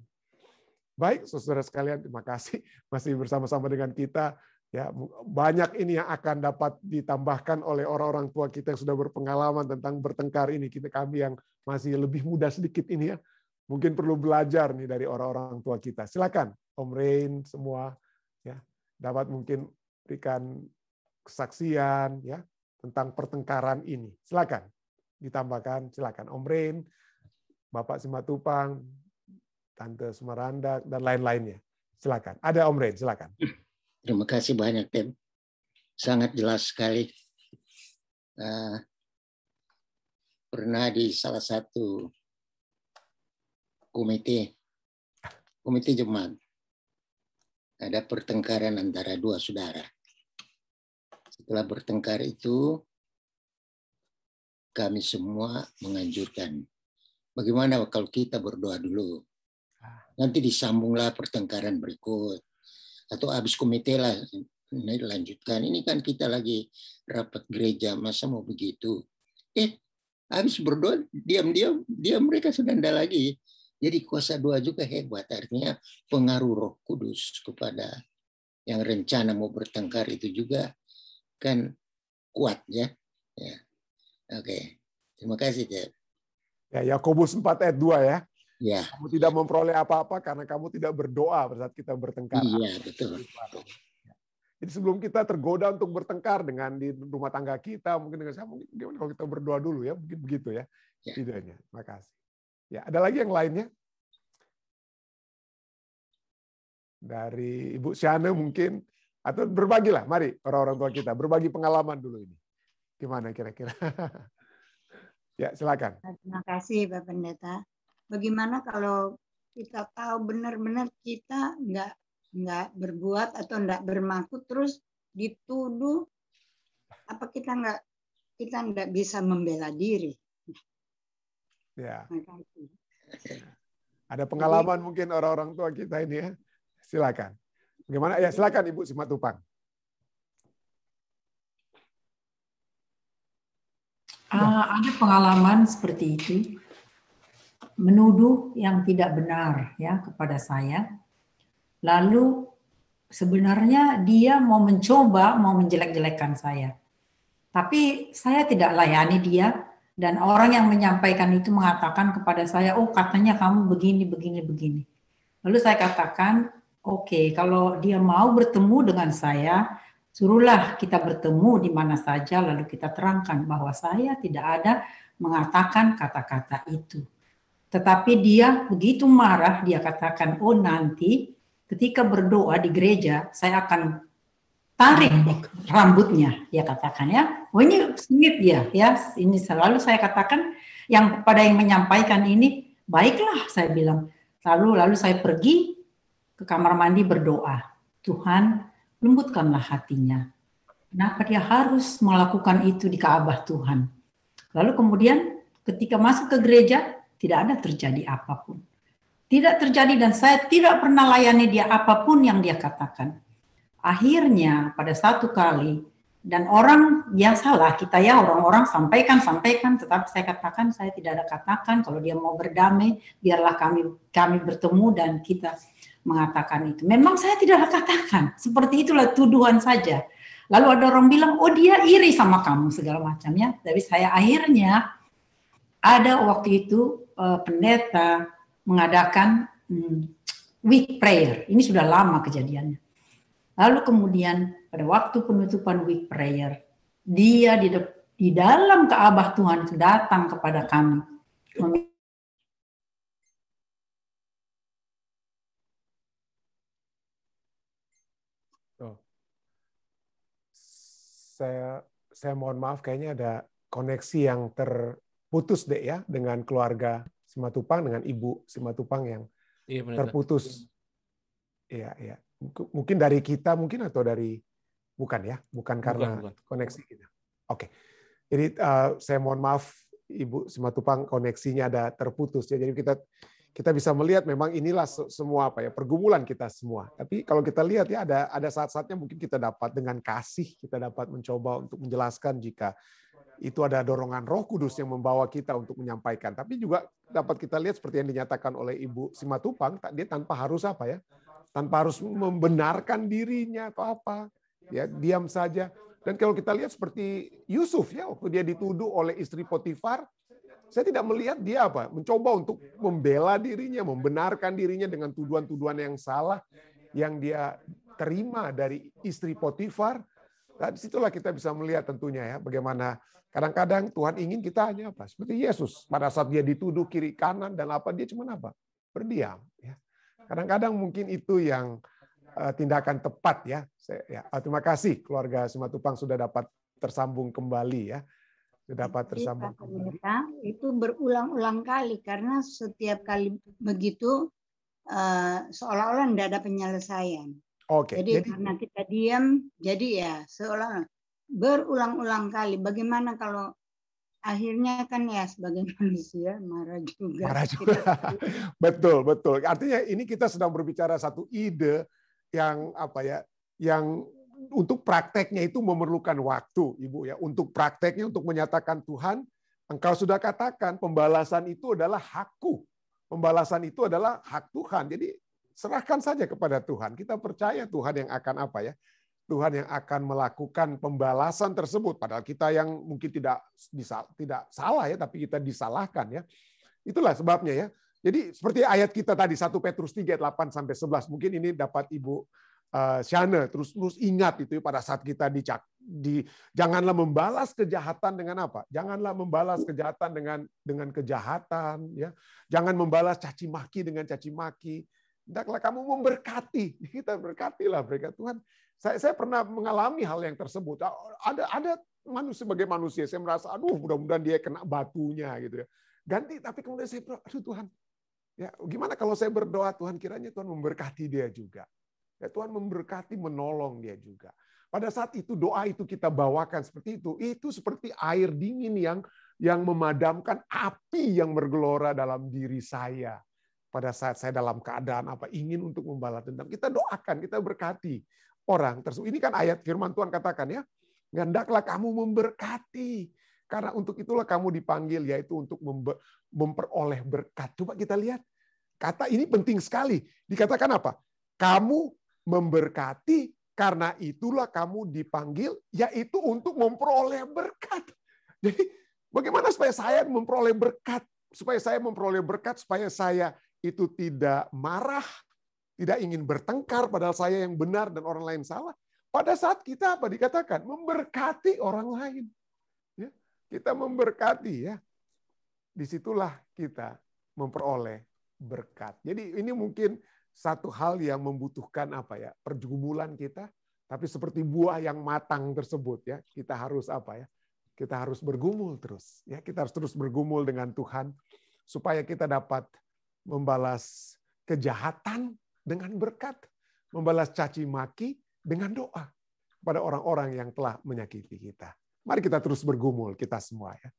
Baik, saudara sekalian, terima kasih masih bersama-sama dengan kita. Ya, banyak ini yang akan dapat ditambahkan oleh orang-orang tua kita yang sudah berpengalaman tentang bertengkar ini. Kita kami yang masih lebih muda sedikit ini ya, mungkin perlu belajar nih dari orang-orang tua kita. Silakan, Om Rain semua ya dapat mungkin berikan kesaksian ya tentang pertengkaran ini. Silakan ditambahkan, silakan Om Rain, Bapak Simatupang, Tante Sumaranda dan lain-lainnya. Silakan. Ada Om Rain, silakan. Terima kasih banyak, Tim. Sangat jelas sekali. Nah, pernah di salah satu komite, komite jemaat, ada pertengkaran antara dua saudara. Setelah bertengkar itu, kami semua menganjurkan bagaimana kalau kita berdoa dulu. Ah. Nanti disambunglah pertengkaran berikut atau habis komite lah ini lanjutkan ini kan kita lagi rapat gereja masa mau begitu eh habis berdoa diam-diam dia mereka sedanda lagi jadi kuasa doa juga hebat artinya pengaruh Roh Kudus kepada yang rencana mau bertengkar itu juga kan kuat ya ya oke terima kasih Jeff. ya Yakobus 4 ayat 2 ya Ya. Kamu tidak memperoleh apa-apa karena kamu tidak berdoa pada saat kita bertengkar. Iya, betul. Iya. Jadi sebelum kita tergoda untuk bertengkar dengan di rumah tangga kita, mungkin dengan saya, mungkin gimana kalau kita berdoa dulu ya, mungkin begitu ya. ya. Makasih. Ya, ada lagi yang lainnya? Dari Ibu Syana mungkin atau berbagilah, mari orang-orang tua kita berbagi pengalaman dulu ini. Gimana kira-kira? ya, silakan. Terima kasih Bapak Pendeta bagaimana kalau kita tahu benar-benar kita nggak nggak berbuat atau nggak bermaksud terus dituduh apa kita nggak kita nggak bisa membela diri. Ya. Ada pengalaman Jadi, mungkin orang-orang tua kita ini ya. Silakan. Bagaimana? Ya silakan Ibu Simatupang. Uh, ah, ada pengalaman seperti itu menuduh yang tidak benar ya kepada saya. Lalu sebenarnya dia mau mencoba mau menjelek jelekkan saya. Tapi saya tidak layani dia dan orang yang menyampaikan itu mengatakan kepada saya, "Oh, katanya kamu begini begini begini." Lalu saya katakan, "Oke, okay, kalau dia mau bertemu dengan saya, suruhlah kita bertemu di mana saja lalu kita terangkan bahwa saya tidak ada mengatakan kata-kata itu." Tetapi dia begitu marah, dia katakan, oh nanti ketika berdoa di gereja, saya akan tarik rambutnya, dia katakan ya. Oh ini sengit ya, ya ini selalu saya katakan yang pada yang menyampaikan ini, baiklah saya bilang. Lalu lalu saya pergi ke kamar mandi berdoa. Tuhan lembutkanlah hatinya. Kenapa dia harus melakukan itu di Kaabah Tuhan? Lalu kemudian ketika masuk ke gereja, tidak ada terjadi apapun. Tidak terjadi dan saya tidak pernah layani dia apapun yang dia katakan. Akhirnya pada satu kali dan orang yang salah kita ya orang-orang sampaikan sampaikan tetapi saya katakan saya tidak ada katakan kalau dia mau berdamai biarlah kami kami bertemu dan kita mengatakan itu. Memang saya tidak ada katakan, seperti itulah tuduhan saja. Lalu ada orang bilang, oh dia iri sama kamu segala macamnya. Tapi saya akhirnya ada waktu itu uh, pendeta mengadakan hmm, week prayer. Ini sudah lama kejadiannya. Lalu kemudian pada waktu penutupan week prayer, dia di, di dalam keabah Tuhan datang kepada kami. Oh. Saya saya mohon maaf kayaknya ada koneksi yang ter putus deh ya dengan keluarga Simatupang dengan ibu Simatupang yang iya, terputus. Iya, iya. Mungkin dari kita mungkin atau dari bukan ya, bukan karena bukan, bukan. koneksi kita. Oke. Okay. Jadi uh, saya mohon maaf Ibu Simatupang koneksinya ada terputus ya. Jadi kita kita bisa melihat memang inilah semua apa ya pergumulan kita semua. Tapi kalau kita lihat ya ada ada saat-saatnya mungkin kita dapat dengan kasih kita dapat mencoba untuk menjelaskan jika itu ada dorongan Roh Kudus yang membawa kita untuk menyampaikan. Tapi juga dapat kita lihat seperti yang dinyatakan oleh Ibu Simatupang, dia tanpa harus apa ya? Tanpa harus membenarkan dirinya atau apa. Ya, diam saja. Dan kalau kita lihat seperti Yusuf ya, waktu dia dituduh oleh istri Potifar, saya tidak melihat dia apa, mencoba untuk membela dirinya, membenarkan dirinya dengan tuduhan-tuduhan yang salah yang dia terima dari istri Potifar. Dan disitulah kita bisa melihat tentunya ya bagaimana Kadang-kadang Tuhan ingin kita hanya apa? Seperti Yesus. Pada saat dia dituduh kiri kanan dan apa, dia cuma apa? Berdiam. Ya. Kadang-kadang mungkin itu yang eh, tindakan tepat ya. ya eh, terima kasih keluarga Simatupang sudah dapat tersambung kembali ya. Sudah dapat tersambung kembali. Itu berulang-ulang kali karena setiap kali begitu eh, seolah-olah tidak ada penyelesaian. Oke. Okay. Jadi, jadi karena kita diam, jadi ya seolah-olah berulang-ulang kali. Bagaimana kalau akhirnya kan ya sebagai manusia marah juga. Marah juga. betul, betul. Artinya ini kita sedang berbicara satu ide yang apa ya, yang untuk prakteknya itu memerlukan waktu, Ibu ya. Untuk prakteknya untuk menyatakan Tuhan, engkau sudah katakan pembalasan itu adalah hakku. Pembalasan itu adalah hak Tuhan. Jadi serahkan saja kepada Tuhan. Kita percaya Tuhan yang akan apa ya? Tuhan yang akan melakukan pembalasan tersebut. Padahal kita yang mungkin tidak tidak salah ya, tapi kita disalahkan ya. Itulah sebabnya ya. Jadi seperti ayat kita tadi 1 Petrus 3 8 sampai 11. Mungkin ini dapat Ibu eh, Shana terus terus ingat itu ya pada saat kita di, di janganlah membalas kejahatan dengan apa? Janganlah membalas kejahatan dengan dengan kejahatan ya. Jangan membalas caci maki dengan caci maki. Hendaklah kamu memberkati. Kita berkatilah mereka Tuhan. Saya, saya pernah mengalami hal yang tersebut. Ada ada manusia sebagai manusia saya merasa aduh mudah-mudahan dia kena batunya gitu ya. Ganti tapi kemudian saya berdoa, aduh Tuhan. Ya, gimana kalau saya berdoa Tuhan kiranya Tuhan memberkati dia juga. Ya, Tuhan memberkati menolong dia juga. Pada saat itu doa itu kita bawakan seperti itu. Itu seperti air dingin yang yang memadamkan api yang bergelora dalam diri saya. Pada saat saya dalam keadaan apa ingin untuk membalas dendam, kita doakan, kita berkati orang tersebut. Ini kan ayat firman Tuhan katakan ya. Ngandaklah kamu memberkati. Karena untuk itulah kamu dipanggil, yaitu untuk memperoleh berkat. Coba kita lihat. Kata ini penting sekali. Dikatakan apa? Kamu memberkati karena itulah kamu dipanggil, yaitu untuk memperoleh berkat. Jadi bagaimana supaya saya memperoleh berkat? Supaya saya memperoleh berkat, supaya saya itu tidak marah, tidak ingin bertengkar padahal saya yang benar dan orang lain salah. Pada saat kita apa dikatakan memberkati orang lain. Ya, kita memberkati ya. Disitulah kita memperoleh berkat. Jadi ini mungkin satu hal yang membutuhkan apa ya pergumulan kita. Tapi seperti buah yang matang tersebut ya kita harus apa ya kita harus bergumul terus ya kita harus terus bergumul dengan Tuhan supaya kita dapat membalas kejahatan dengan berkat, membalas caci maki dengan doa kepada orang-orang yang telah menyakiti kita. Mari kita terus bergumul kita semua ya.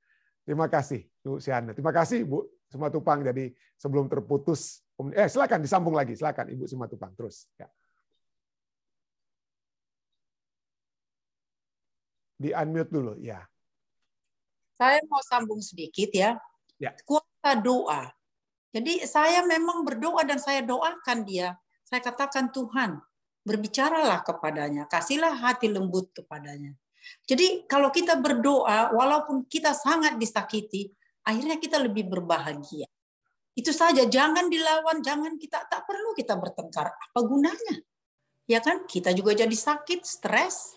Terima kasih Bu Siana. Terima kasih Bu Sematupang. Jadi sebelum terputus, eh silakan disambung lagi, silakan Ibu Sematupang terus. Ya. Di unmute dulu ya. Saya mau sambung sedikit ya. ya. Kuasa doa jadi saya memang berdoa dan saya doakan dia. Saya katakan Tuhan, berbicaralah kepadanya, kasihlah hati lembut kepadanya. Jadi kalau kita berdoa, walaupun kita sangat disakiti, akhirnya kita lebih berbahagia. Itu saja, jangan dilawan, jangan kita tak perlu kita bertengkar. Apa gunanya? Ya kan, kita juga jadi sakit, stres.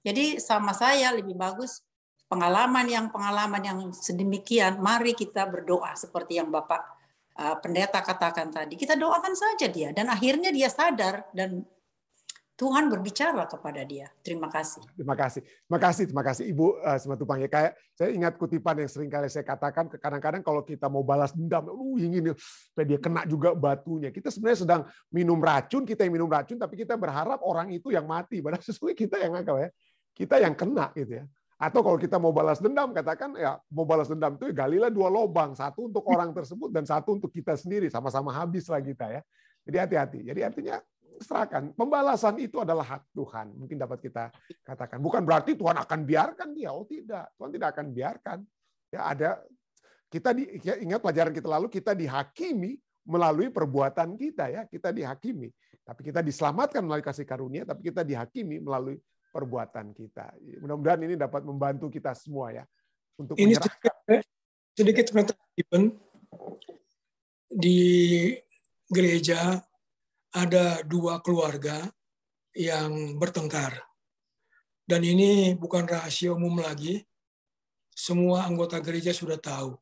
Jadi sama saya lebih bagus pengalaman yang pengalaman yang sedemikian. Mari kita berdoa seperti yang Bapak Eh, pendeta katakan tadi, kita doakan saja dia dan akhirnya dia sadar dan Tuhan berbicara kepada dia. Terima kasih. Terima kasih. Terima kasih, terima kasih Ibu uh, eh, Sematupang ya. Kayak saya ingat kutipan yang sering kali saya katakan kadang-kadang kalau kita mau balas dendam, lu ingin supaya dia kena juga batunya. Kita sebenarnya sedang minum racun, kita yang minum racun tapi kita berharap orang itu yang mati padahal sesuai kita yang nggak, ya. Kita yang kena gitu ya. Atau kalau kita mau balas dendam, katakan ya mau balas dendam itu ya galilah dua lubang, satu untuk hmm. orang tersebut dan satu untuk kita sendiri, sama-sama habislah kita ya. Jadi hati-hati. Jadi artinya serahkan. Pembalasan itu adalah hak Tuhan. Mungkin dapat kita katakan. Bukan berarti Tuhan akan biarkan dia. Oh tidak, Tuhan tidak akan biarkan. Ya ada kita di, ya, ingat pelajaran kita lalu kita dihakimi melalui perbuatan kita ya kita dihakimi tapi kita diselamatkan melalui kasih karunia tapi kita dihakimi melalui perbuatan kita. Mudah-mudahan ini dapat membantu kita semua ya untuk ini sedikit, eh, sedikit di gereja ada dua keluarga yang bertengkar. Dan ini bukan rahasia umum lagi. Semua anggota gereja sudah tahu.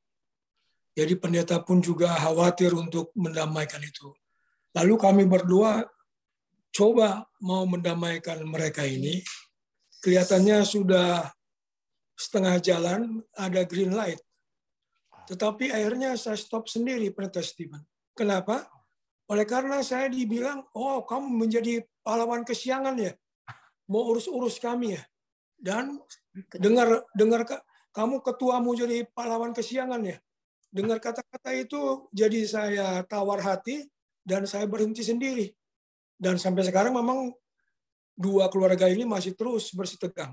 Jadi pendeta pun juga khawatir untuk mendamaikan itu. Lalu kami berdua coba mau mendamaikan mereka ini kelihatannya sudah setengah jalan, ada green light. Tetapi akhirnya saya stop sendiri penetes Kenapa? Oleh karena saya dibilang, oh kamu menjadi pahlawan kesiangan ya, mau urus-urus kami ya. Dan dengar dengar kamu ketuamu jadi pahlawan kesiangan ya. Dengar kata-kata itu jadi saya tawar hati dan saya berhenti sendiri. Dan sampai sekarang memang dua keluarga ini masih terus bersitegang.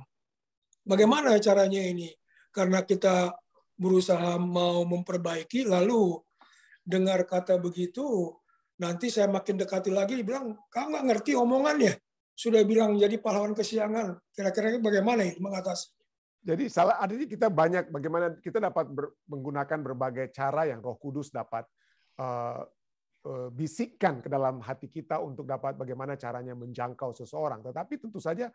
Bagaimana caranya ini? Karena kita berusaha mau memperbaiki, lalu dengar kata begitu, nanti saya makin dekati lagi, bilang, kamu nggak ngerti omongannya. Sudah bilang jadi pahlawan kesiangan. Kira-kira bagaimana ini mengatasi? Jadi salah artinya kita banyak bagaimana kita dapat ber, menggunakan berbagai cara yang Roh Kudus dapat uh, Eh, bisikkan ke dalam hati kita untuk dapat bagaimana caranya menjangkau seseorang. Tetapi tentu saja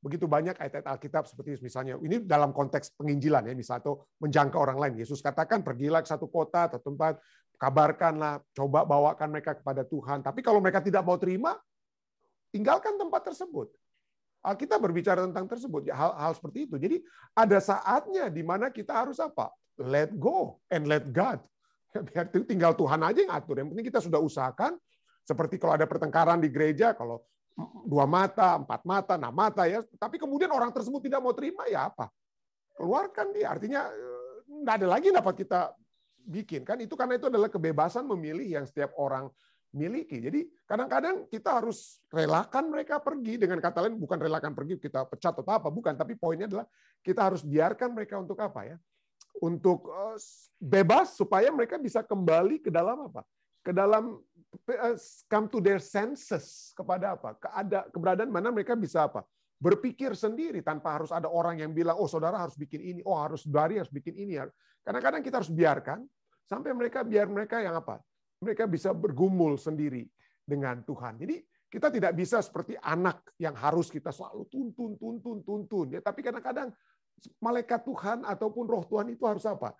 begitu banyak ayat-ayat Alkitab seperti misalnya ini dalam konteks penginjilan ya misalnya atau menjangkau orang lain. Yesus katakan pergilah ke satu kota atau tempat kabarkanlah, coba bawakan mereka kepada Tuhan. Tapi kalau mereka tidak mau terima, tinggalkan tempat tersebut. Alkitab berbicara tentang tersebut, hal-hal ya, seperti itu. Jadi ada saatnya di mana kita harus apa? Let go and let God biar tinggal Tuhan aja yang atur. Yang penting kita sudah usahakan seperti kalau ada pertengkaran di gereja, kalau dua mata, empat mata, enam mata ya, tapi kemudian orang tersebut tidak mau terima ya apa? Keluarkan dia. Artinya tidak eh, ada lagi dapat kita bikin kan itu karena itu adalah kebebasan memilih yang setiap orang miliki. Jadi kadang-kadang kita harus relakan mereka pergi dengan kata lain bukan relakan pergi kita pecat atau apa bukan, tapi poinnya adalah kita harus biarkan mereka untuk apa ya? untuk eh, bebas supaya mereka bisa kembali ke dalam apa? Ke dalam eh, come to their senses kepada apa? Keada keberadaan mana mereka bisa apa? Berpikir sendiri tanpa harus ada orang yang bilang, oh saudara harus bikin ini, oh harus dari harus bikin ini. karena kadang kita harus biarkan sampai mereka biar mereka yang apa? Mereka bisa bergumul sendiri dengan Tuhan. Jadi kita tidak bisa seperti anak yang harus kita selalu tuntun, tuntun, tuntun. Ya, tapi kadang-kadang malaikat Tuhan ataupun roh Tuhan itu harus apa?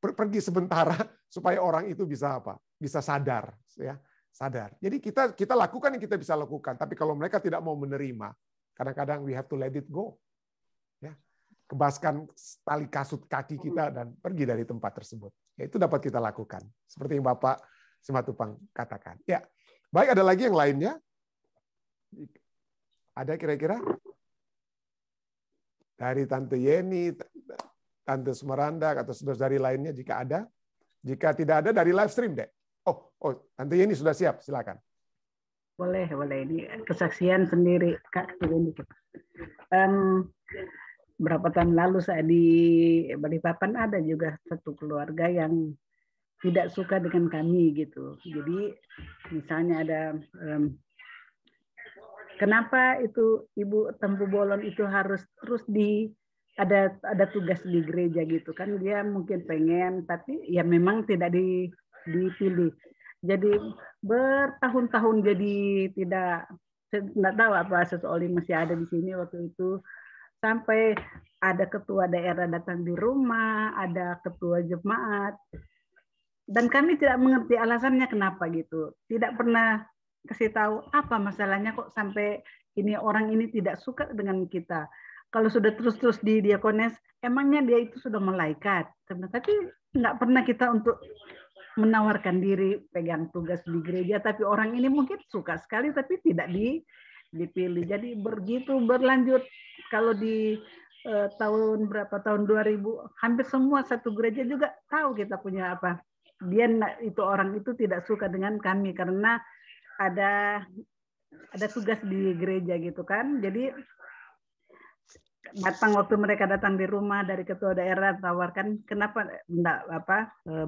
pergi sementara supaya orang itu bisa apa? Bisa sadar, ya sadar. Jadi kita kita lakukan yang kita bisa lakukan. Tapi kalau mereka tidak mau menerima, kadang-kadang we have to let it go. Ya, kebaskan tali kasut kaki kita dan pergi dari tempat tersebut. Ya, itu dapat kita lakukan. Seperti yang Bapak Simatupang katakan. Ya, baik ada lagi yang lainnya? Ada kira-kira? dari Tante Yeni, Tante Smeranda, atau saudara-saudari lainnya jika ada. Jika tidak ada dari live stream, deh. Oh, oh, Tante Yeni sudah siap, silakan. Boleh, boleh. Ini kesaksian sendiri, Kak. Um, berapa tahun lalu saya di Balikpapan ada juga satu keluarga yang tidak suka dengan kami gitu. Jadi misalnya ada um, kenapa itu Ibu Tempu Bolon itu harus terus di ada ada tugas di gereja gitu kan dia mungkin pengen tapi ya memang tidak di, dipilih jadi bertahun-tahun jadi tidak tidak tahu apa sesuatu masih ada di sini waktu itu sampai ada ketua daerah datang di rumah ada ketua jemaat dan kami tidak mengerti alasannya kenapa gitu tidak pernah kasih tahu apa masalahnya kok sampai ini orang ini tidak suka dengan kita. Kalau sudah terus-terus di diakones, emangnya dia itu sudah malaikat. Tapi nggak pernah kita untuk menawarkan diri pegang tugas di gereja. Tapi orang ini mungkin suka sekali, tapi tidak di dipilih. Jadi begitu berlanjut. Kalau di eh, tahun berapa tahun 2000, hampir semua satu gereja juga tahu kita punya apa. Dia itu orang itu tidak suka dengan kami karena ada ada tugas di gereja gitu kan. Jadi datang waktu mereka datang di rumah dari ketua daerah tawarkan kenapa enggak apa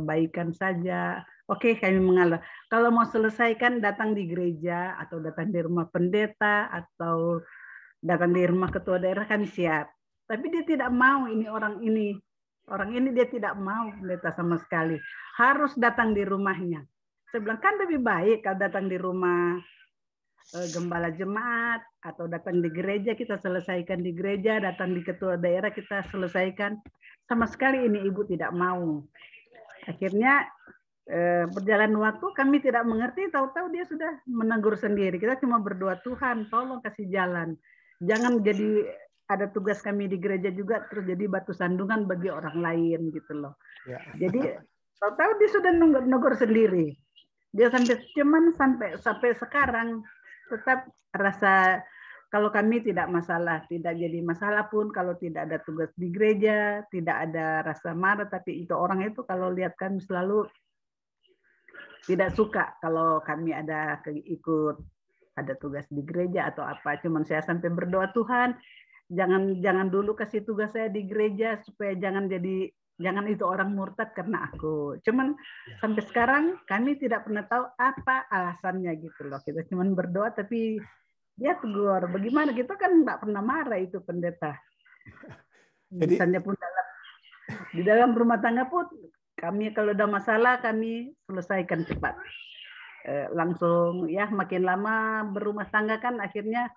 baikan saja oke kami mengalah kalau mau selesaikan datang di gereja atau datang di rumah pendeta atau datang di rumah ketua daerah kami siap tapi dia tidak mau ini orang ini orang ini dia tidak mau pendeta sama sekali harus datang di rumahnya saya bilang kan lebih baik kalau datang di rumah eh, gembala jemaat atau datang di gereja kita selesaikan di gereja, datang di ketua daerah kita selesaikan. Sama sekali ini ibu tidak mau. Akhirnya eh, berjalan waktu kami tidak mengerti, tahu-tahu dia sudah menegur sendiri. Kita cuma berdoa Tuhan, tolong kasih jalan. Jangan jadi ada tugas kami di gereja juga terus jadi batu sandungan bagi orang lain gitu loh. Ya. Jadi tahu-tahu dia sudah menegur sendiri dia ya, sampai cuman sampai sampai sekarang tetap rasa kalau kami tidak masalah, tidak jadi masalah pun kalau tidak ada tugas di gereja, tidak ada rasa marah, tapi itu orang itu kalau lihat kami selalu tidak suka kalau kami ada ikut ada tugas di gereja atau apa. Cuman saya sampai berdoa Tuhan, jangan jangan dulu kasih tugas saya di gereja supaya jangan jadi jangan itu orang murtad karena aku. Cuman ya. sampai sekarang kami tidak pernah tahu apa alasannya gitu loh. Kita cuman berdoa tapi dia ya tegur. Bagaimana kita kan nggak pernah marah itu pendeta. Jadi Misalnya pun dalam di dalam rumah tangga pun kami kalau ada masalah kami selesaikan cepat. Eh, langsung ya makin lama berumah tangga kan akhirnya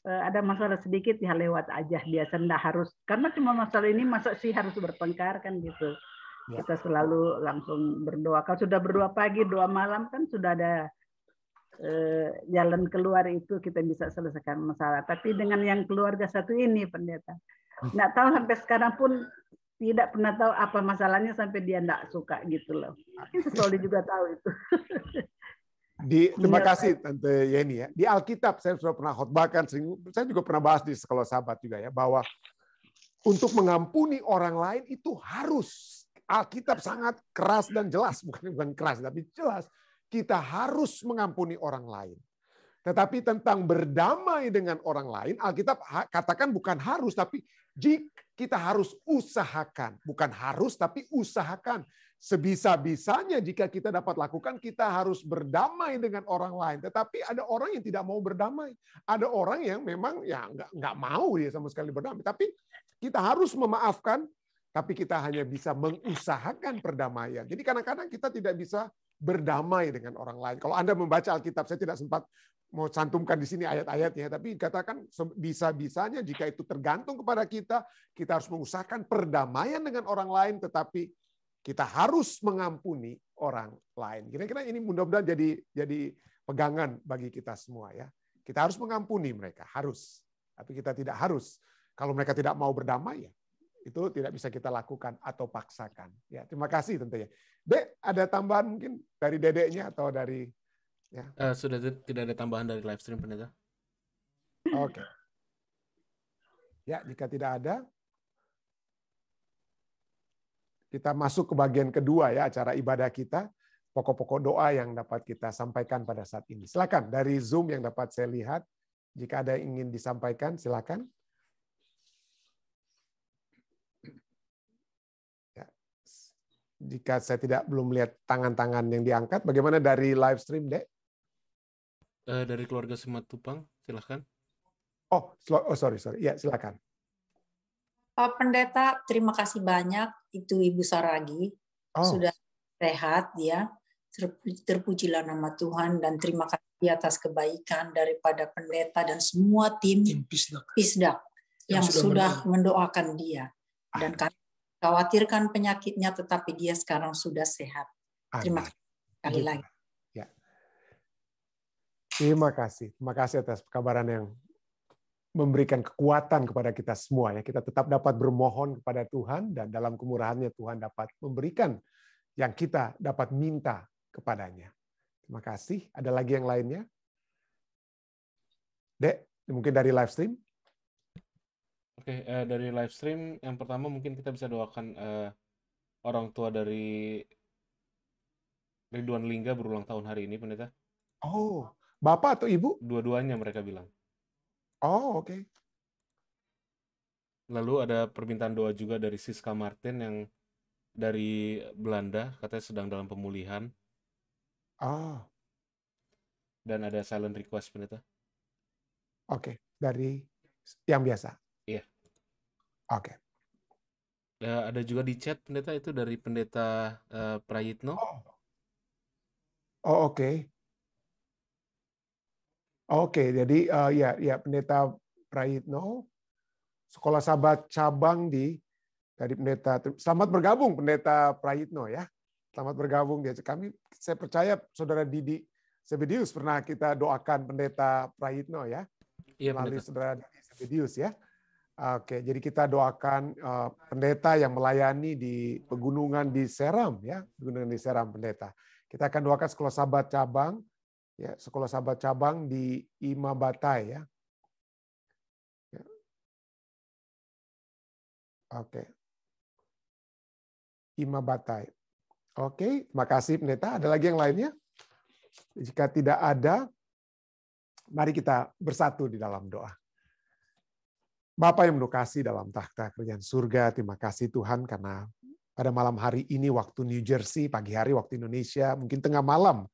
Eh, ada masalah sedikit ya lewat aja biasa ndak harus karena cuma masalah ini masa sih harus bertengkar kan gitu ya. kita selalu langsung berdoa kalau sudah berdoa pagi doa malam kan sudah ada eh, jalan keluar itu kita bisa selesaikan masalah tapi dengan yang keluarga satu ini pendeta hmm. nggak tahu sampai sekarang pun tidak pernah tahu apa masalahnya sampai dia nggak suka gitu loh mungkin juga tahu itu Di, terima iya, kasih Tante Yeni ya. Di Alkitab saya sudah pernah khotbahkan, sering, saya juga pernah bahas di sekolah sahabat juga ya, bahwa untuk mengampuni orang lain itu harus Alkitab sangat keras dan jelas, bukan bukan keras tapi jelas kita harus mengampuni orang lain. Tetapi tentang berdamai dengan orang lain, Alkitab katakan bukan harus, tapi jika kita harus usahakan. Bukan harus, tapi usahakan sebisa-bisanya jika kita dapat lakukan, kita harus berdamai dengan orang lain. Tetapi ada orang yang tidak mau berdamai. Ada orang yang memang ya nggak, nggak mau dia sama sekali berdamai. Tapi kita harus memaafkan, tapi kita hanya bisa mengusahakan perdamaian. Jadi kadang-kadang kita tidak bisa berdamai dengan orang lain. Kalau Anda membaca Alkitab, saya tidak sempat mau cantumkan di sini ayat-ayatnya, tapi katakan bisa-bisanya jika itu tergantung kepada kita, kita harus mengusahakan perdamaian dengan orang lain, tetapi kita harus mengampuni orang lain. Kira-kira ini mudah-mudahan jadi jadi pegangan bagi kita semua ya. Kita harus mengampuni mereka, harus. Tapi kita tidak harus. Kalau mereka tidak mau berdamai ya, itu tidak bisa kita lakukan atau paksakan. Ya, terima kasih tentunya. Dek, ada tambahan mungkin dari dedeknya atau dari ya? Uh, sudah tidak ada tambahan dari live stream pendeta. Oke. Okay. Ya, jika tidak ada, kita masuk ke bagian kedua ya acara ibadah kita, pokok-pokok doa yang dapat kita sampaikan pada saat ini. Silakan dari Zoom yang dapat saya lihat, jika ada yang ingin disampaikan silakan. Ya. Jika saya tidak belum lihat tangan-tangan yang diangkat, bagaimana dari live stream, Dek? Uh, dari keluarga Simatupang, silakan. Oh, oh sorry, sorry. Ya, silakan. Pak eh, Pendeta, terima kasih banyak itu Ibu Saragi oh. sudah sehat ya. Terpujilah nama Tuhan dan terima kasih atas kebaikan daripada pendeta dan semua tim, tim Pisdak, Pisdak yang, yang sudah, sudah mendoakan dia ah. dan kami khawatirkan penyakitnya tetapi dia sekarang sudah sehat. Terima kasih sekali gitu. lagi. Ya. Terima kasih. Terima kasih atas kabaran yang memberikan kekuatan kepada kita semua ya. Kita tetap dapat bermohon kepada Tuhan dan dalam kemurahannya Tuhan dapat memberikan yang kita dapat minta kepadanya. Terima kasih. Ada lagi yang lainnya? Dek, mungkin dari live stream? Oke, eh, dari live stream yang pertama mungkin kita bisa doakan eh, orang tua dari Ridwan Lingga berulang tahun hari ini, pendeta. Oh, bapak atau ibu? Dua-duanya mereka bilang. Oh, oke. Lalu ada permintaan doa juga dari Siska Martin yang dari Belanda, katanya sedang dalam pemulihan. Ah. Dan ada silent request pendeta. Oke, okay. dari yang biasa. Iya. Yeah. Oke. Okay. Eh, ya, ada juga di chat pendeta itu dari pendeta uh, Prayitno. Oh, oh oke. Okay. Oke, jadi uh, ya ya Pendeta Prayitno, Sekolah Sabat cabang di dari Pendeta. Selamat bergabung Pendeta Prayitno ya. Selamat bergabung dia. Kami saya percaya Saudara Didi Sebedius pernah kita doakan Pendeta Prayitno ya. Iya, melalui pendeta. Saudara Didi Sebedius ya. Oke, jadi kita doakan uh, pendeta yang melayani di pegunungan di Seram ya, pegunungan di Seram pendeta. Kita akan doakan sekolah sahabat cabang ya sekolah sahabat cabang di Imabatai ya. ya. Oke. Imabatai. Oke, makasih Pendeta. Ada lagi yang lainnya? Jika tidak ada, mari kita bersatu di dalam doa. Bapak yang penuh kasih dalam tahta kerjaan surga, terima kasih Tuhan karena pada malam hari ini waktu New Jersey, pagi hari waktu Indonesia, mungkin tengah malam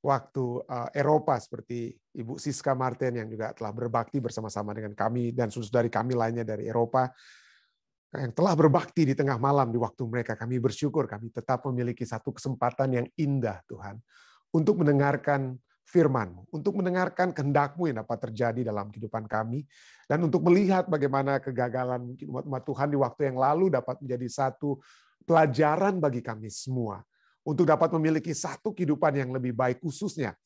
waktu eh, Eropa seperti Ibu Siska Martin yang juga telah berbakti bersama-sama dengan kami dan susu dari kami lainnya dari Eropa yang telah berbakti di tengah malam di waktu mereka. Kami bersyukur kami tetap memiliki satu kesempatan yang indah Tuhan untuk mendengarkan firman-Mu, untuk mendengarkan kehendak-Mu yang dapat terjadi dalam kehidupan kami, dan untuk melihat bagaimana kegagalan umat-umat Tuhan di waktu yang lalu dapat menjadi satu pelajaran bagi kami semua untuk dapat memiliki satu kehidupan yang lebih baik khususnya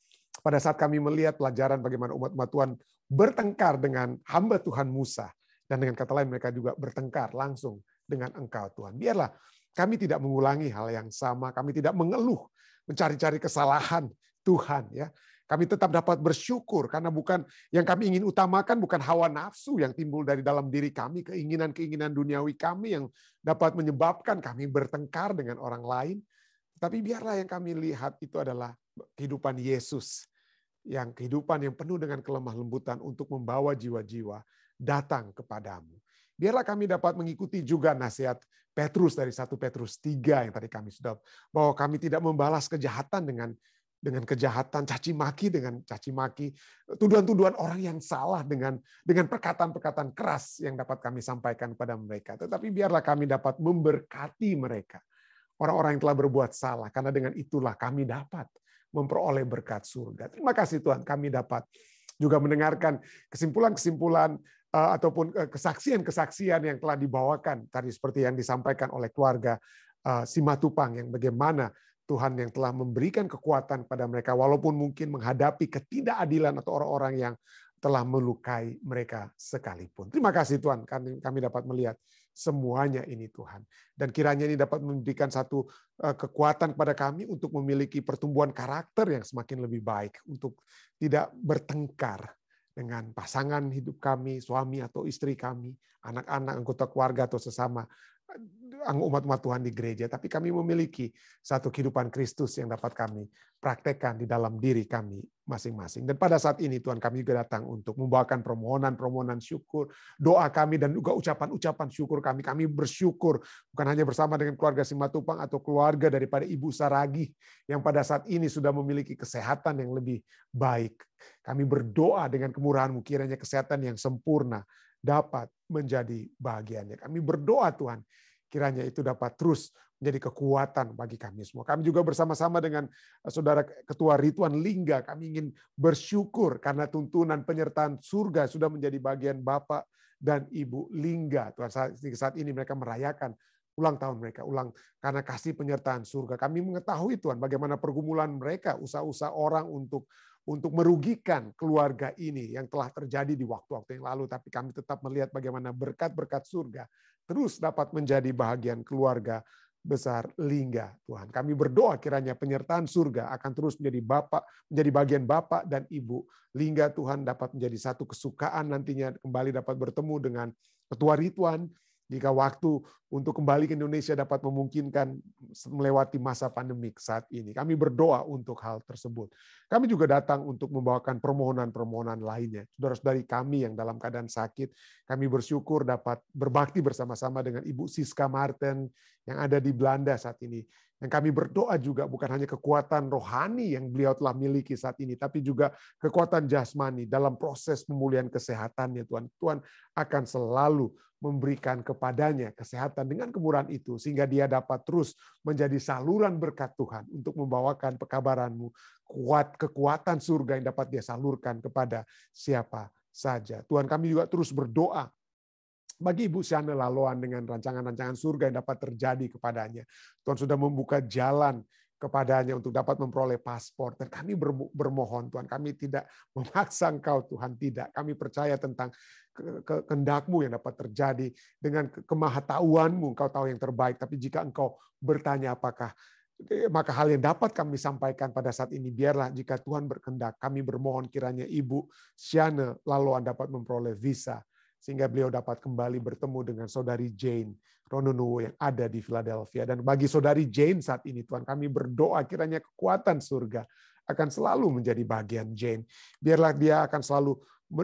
pada saat kami melihat pelajaran bagaimana umat-umat Tuhan bertengkar dengan hamba Tuhan Musa dan dengan kata lain mereka juga bertengkar langsung dengan Engkau Tuhan. Biarlah kami tidak mengulangi hal yang sama, kami tidak mengeluh mencari-cari kesalahan Tuhan ya. Kami tetap dapat bersyukur karena bukan yang kami ingin utamakan bukan hawa nafsu yang timbul dari dalam diri kami, keinginan-keinginan duniawi kami yang dapat menyebabkan kami bertengkar dengan orang lain, tapi biarlah yang kami lihat itu adalah kehidupan Yesus. Yang kehidupan yang penuh dengan kelemah lembutan untuk membawa jiwa-jiwa datang kepadamu. Biarlah kami dapat mengikuti juga nasihat Petrus dari satu Petrus 3 yang tadi kami sudah bahwa kami tidak membalas kejahatan dengan dengan kejahatan, caci maki dengan caci maki, eh, tuduhan-tuduhan orang yang salah dengan dengan perkataan-perkataan keras yang dapat kami sampaikan kepada mereka. Tetapi biarlah kami dapat memberkati mereka orang-orang yang telah berbuat salah, karena dengan itulah kami dapat memperoleh berkat surga. Terima kasih Tuhan, kami dapat juga mendengarkan kesimpulan-kesimpulan eh, ataupun eh, kesaksian-kesaksian yang telah dibawakan tadi seperti yang disampaikan oleh keluarga eh, Simatupang yang bagaimana Tuhan yang telah memberikan kekuatan pada mereka walaupun mungkin menghadapi ketidakadilan atau orang-orang yang telah melukai mereka sekalipun. Terima kasih Tuhan kami, dapat melihat semuanya ini Tuhan. Dan kiranya ini dapat memberikan satu eh, kekuatan kepada kami untuk memiliki pertumbuhan karakter yang semakin lebih baik, untuk tidak bertengkar dengan pasangan hidup kami, suami atau istri kami, anak-anak, anggota keluarga atau sesama, umat-umat Tuhan di gereja, tapi kami memiliki satu kehidupan Kristus yang dapat kami praktekkan di dalam diri kami masing-masing. Dan pada saat ini Tuhan kami juga datang untuk membawakan permohonan-permohonan syukur, doa kami dan juga ucapan-ucapan syukur kami. Kami bersyukur bukan hanya bersama dengan keluarga Simatupang atau keluarga daripada Ibu Saragi yang pada saat ini sudah memiliki kesehatan yang lebih baik. Kami berdoa dengan kemurahan-Mu kiranya kesehatan yang sempurna dapat menjadi bagiannya. Kami berdoa Tuhan, kiranya itu dapat terus menjadi kekuatan bagi kami semua. Kami juga bersama-sama dengan eh, Saudara Ketua Rituan Lingga, kami ingin bersyukur karena tuntunan penyertaan surga sudah menjadi bagian Bapak dan Ibu Lingga. Tuhan saat ini mereka merayakan ulang tahun mereka, ulang karena kasih penyertaan surga. Kami mengetahui Tuhan bagaimana pergumulan mereka, usaha-usaha orang untuk untuk merugikan keluarga ini yang telah terjadi di waktu-waktu yang lalu, tapi kami tetap melihat bagaimana berkat-berkat surga terus dapat menjadi bagian keluarga besar Lingga Tuhan. Kami berdoa kiranya penyertaan surga akan terus menjadi bapak, menjadi bagian bapak dan ibu. Lingga Tuhan dapat menjadi satu kesukaan nantinya kembali dapat bertemu dengan ketua Rituan, jika waktu untuk kembali ke Indonesia dapat memungkinkan melewati masa pandemik saat ini. Kami berdoa untuk hal tersebut. Kami juga datang untuk membawakan permohonan-permohonan lainnya. saudara dari kami yang dalam keadaan sakit, kami bersyukur dapat berbakti bersama-sama dengan Ibu Siska Martin yang ada di Belanda saat ini. Dan kami berdoa juga bukan hanya kekuatan rohani yang beliau telah miliki saat ini, tapi juga kekuatan jasmani dalam proses pemulihan kesehatannya Tuhan. Tuhan akan selalu memberikan kepadanya kesehatan dengan kemurahan itu, sehingga dia dapat terus menjadi saluran berkat Tuhan untuk membawakan pekabaranmu, kuat kekuatan surga yang dapat dia salurkan kepada siapa saja. Tuhan kami juga terus berdoa bagi Ibu Siana Laluan dengan rancangan-rancangan surga yang dapat terjadi kepadanya. Tuhan sudah membuka jalan kepadanya untuk dapat memperoleh paspor. Dan kami bermohon Tuhan, kami tidak memaksa Engkau Tuhan, tidak. Kami percaya tentang kehendakmu yang dapat terjadi dengan kemahatauanmu. Engkau tahu yang terbaik, tapi jika Engkau bertanya apakah eh, maka hal yang dapat kami sampaikan pada saat ini biarlah jika Tuhan berkehendak kami bermohon kiranya Ibu Siana lalu dapat memperoleh visa sehingga beliau dapat kembali bertemu dengan saudari Jane Rononuwo yang ada di Philadelphia. Dan bagi saudari Jane saat ini, Tuhan kami berdoa kiranya kekuatan surga akan selalu menjadi bagian Jane. Biarlah dia akan selalu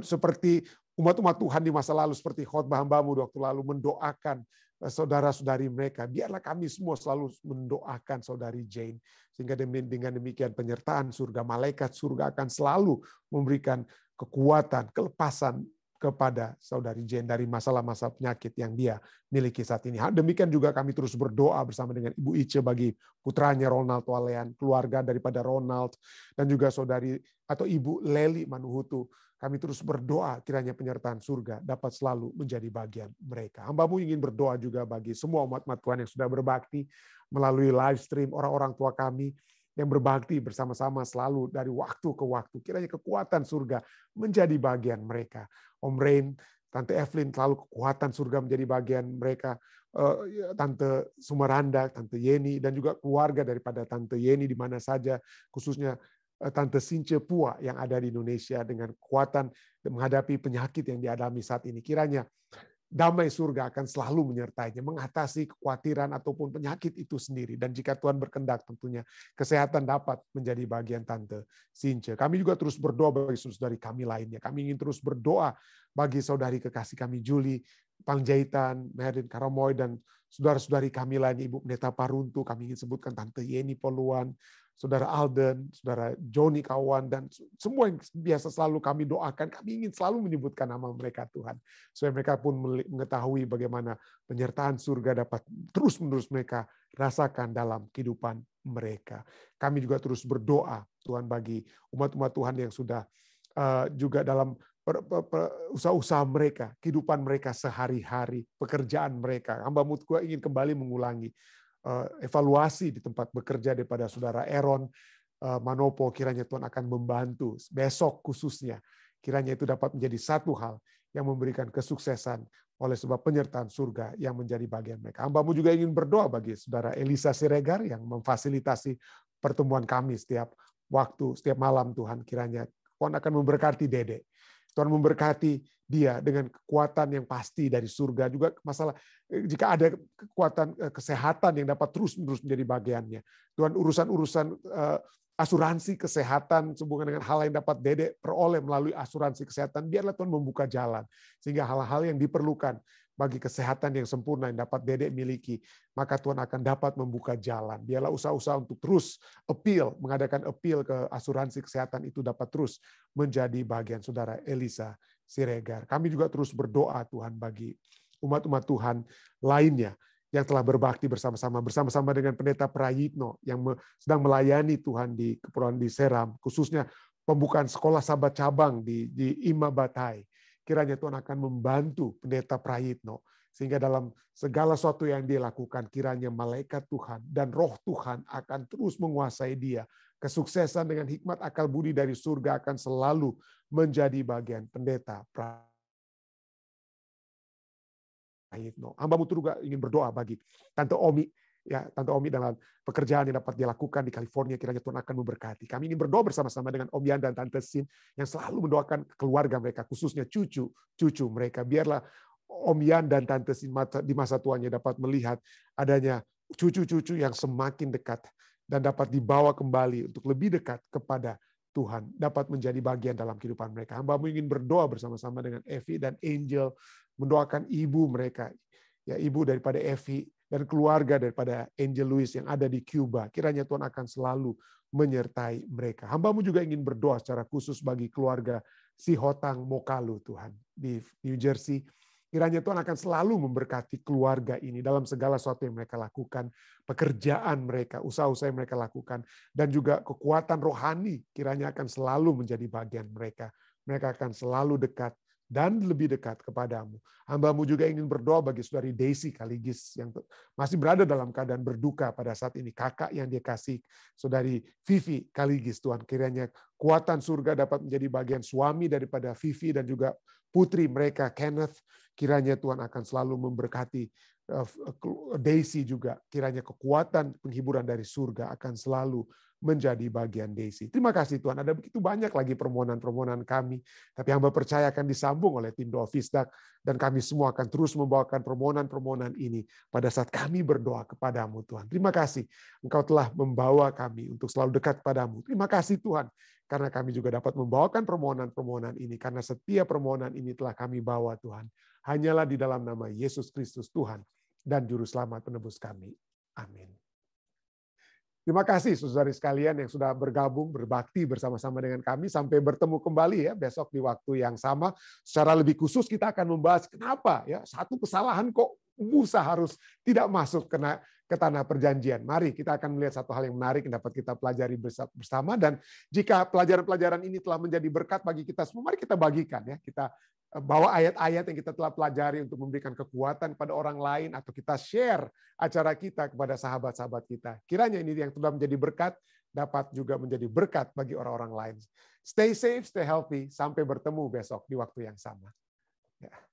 seperti umat-umat Tuhan di masa lalu, seperti khotbah hambamu waktu lalu mendoakan eh, saudara-saudari mereka. Biarlah kami semua selalu mendoakan saudari Jane. Sehingga dengan demikian penyertaan surga, malaikat surga akan selalu memberikan kekuatan, kelepasan kepada saudari Jane dari masalah-masalah penyakit yang dia miliki saat ini. Demikian juga kami terus berdoa bersama dengan Ibu Ice bagi putranya Ronald Walean, keluarga daripada Ronald, dan juga saudari atau Ibu Leli Manuhutu. Kami terus berdoa kiranya penyertaan surga dapat selalu menjadi bagian mereka. Hambamu ingin berdoa juga bagi semua umat-umat Tuhan yang sudah berbakti melalui live stream, orang-orang tua kami, yang berbakti bersama-sama selalu dari waktu ke waktu. Kiranya kekuatan surga menjadi bagian mereka. Om Rain, Tante Evelyn selalu kekuatan surga menjadi bagian mereka. Eh, ya, Tante Sumaranda, Tante Yeni, dan juga keluarga daripada Tante Yeni di mana saja, khususnya eh, Tante Since Pua yang ada di Indonesia dengan kekuatan menghadapi penyakit yang dialami saat ini. Kiranya damai surga akan selalu menyertainya, mengatasi kekhawatiran ataupun penyakit itu sendiri. Dan jika Tuhan berkendak tentunya, kesehatan dapat menjadi bagian Tante Sinche. Kami juga terus berdoa bagi saudari kami lainnya. Kami ingin terus berdoa bagi saudari kekasih kami Juli, Pangjaitan, Merin Karamoy, dan saudara-saudari kami lainnya, Ibu Pendeta Paruntu, kami ingin sebutkan Tante Yeni Poluan, Saudara Alden, Saudara Joni Kawan, dan semua yang biasa selalu kami doakan, kami ingin selalu menyebutkan nama mereka Tuhan. Supaya mereka pun mengetahui bagaimana penyertaan surga dapat terus-menerus mereka rasakan dalam kehidupan mereka. Kami juga terus berdoa Tuhan bagi umat-umat Tuhan yang sudah eh, juga dalam usaha-usaha mereka, kehidupan mereka sehari-hari, pekerjaan mereka. Hamba gue ingin kembali mengulangi eh, evaluasi di tempat bekerja daripada saudara Aaron eh, Manopo. Kiranya Tuhan akan membantu besok khususnya. Kiranya itu dapat menjadi satu hal yang memberikan kesuksesan oleh sebab penyertaan surga yang menjadi bagian mereka. Hambamu juga ingin berdoa bagi saudara Elisa Siregar yang memfasilitasi pertemuan kami setiap waktu, setiap malam Tuhan kiranya Tuhan akan memberkati Dedek. Tuhan memberkati dia dengan kekuatan yang pasti dari surga juga masalah eh, jika ada kekuatan eh, kesehatan yang dapat terus-menerus menjadi bagiannya. Tuhan urusan-urusan eh, asuransi kesehatan sehubungan dengan hal yang dapat dedek peroleh melalui asuransi kesehatan, biarlah Tuhan membuka jalan sehingga hal-hal yang diperlukan bagi kesehatan yang sempurna yang dapat dedek miliki, maka Tuhan akan dapat membuka jalan. Biarlah usaha-usaha untuk terus appeal, mengadakan appeal ke asuransi kesehatan itu dapat terus menjadi bagian saudara Elisa Siregar. Kami juga terus berdoa Tuhan bagi umat-umat Tuhan lainnya yang telah berbakti bersama-sama bersama-sama dengan pendeta Prayitno yang sedang melayani Tuhan di kepulauan di Seram khususnya pembukaan sekolah sahabat cabang di di Imabatai kiranya Tuhan akan membantu pendeta Prayitno sehingga dalam segala sesuatu yang dia lakukan kiranya malaikat Tuhan dan roh Tuhan akan terus menguasai dia. Kesuksesan dengan hikmat akal budi dari surga akan selalu menjadi bagian pendeta Prayitno. mutu juga ingin berdoa bagi Tante Omi ya Tante Omi dalam pekerjaan yang dapat dilakukan di California kiranya Tuhan akan memberkati. Kami ingin berdoa bersama-sama dengan Om Yan dan Tante Sin yang selalu mendoakan keluarga mereka khususnya cucu-cucu mereka. Biarlah Om Yan dan Tante Sin di masa tuanya dapat melihat adanya cucu-cucu yang semakin dekat dan dapat dibawa kembali untuk lebih dekat kepada Tuhan dapat menjadi bagian dalam kehidupan mereka. Hamba mu ingin berdoa bersama-sama dengan Evi dan Angel, mendoakan ibu mereka, ya ibu daripada Evi dan keluarga daripada Angel Louis yang ada di Cuba. Kiranya Tuhan akan selalu menyertai mereka. Hambamu juga ingin berdoa secara khusus bagi keluarga si Hotang Mokalu Tuhan di New Jersey. Kiranya Tuhan akan selalu memberkati keluarga ini dalam segala sesuatu yang mereka lakukan, pekerjaan mereka, usaha-usaha yang mereka lakukan, dan juga kekuatan rohani kiranya akan selalu menjadi bagian mereka. Mereka akan selalu dekat dan lebih dekat kepadamu. Hambamu juga ingin berdoa bagi saudari Daisy Kaligis yang masih berada dalam keadaan berduka pada saat ini. Kakak yang dia kasih, saudari Vivi Kaligis. Tuhan kiranya kuatan surga dapat menjadi bagian suami daripada Vivi dan juga putri mereka, Kenneth. Kiranya Tuhan akan selalu memberkati Eh, eh, eh, Daisy juga. Kiranya kekuatan penghiburan dari surga akan selalu menjadi bagian Daisy. Terima kasih Tuhan, ada begitu banyak lagi permohonan-permohonan kami. Tapi yang percaya akan disambung oleh tim doa Fisdak. Dan kami semua akan terus membawakan permohonan-permohonan ini pada saat kami berdoa kepadamu Tuhan. Terima kasih Engkau telah membawa kami untuk selalu dekat padamu. Terima kasih Tuhan karena kami juga dapat membawakan permohonan-permohonan ini, karena setiap permohonan ini telah kami bawa Tuhan. Hanyalah di dalam nama Yesus Kristus Tuhan dan juru selamat penebus kami. Amin. Terima kasih saudari sekalian yang sudah bergabung berbakti bersama-sama dengan kami sampai bertemu kembali ya besok di waktu yang sama. Secara lebih khusus kita akan membahas kenapa ya satu kesalahan kok Musa harus tidak masuk kena ke tanah perjanjian. Mari kita akan melihat satu hal yang menarik yang dapat kita pelajari bersama dan jika pelajaran-pelajaran ini telah menjadi berkat bagi kita semua, mari kita bagikan ya. Kita eh, bawa ayat-ayat yang kita telah pelajari untuk memberikan kekuatan kepada orang lain atau kita share acara kita kepada sahabat-sahabat kita. Kiranya ini yang telah menjadi berkat dapat juga menjadi berkat bagi orang-orang lain. Stay safe, stay healthy, sampai bertemu besok di waktu yang sama. Yeah.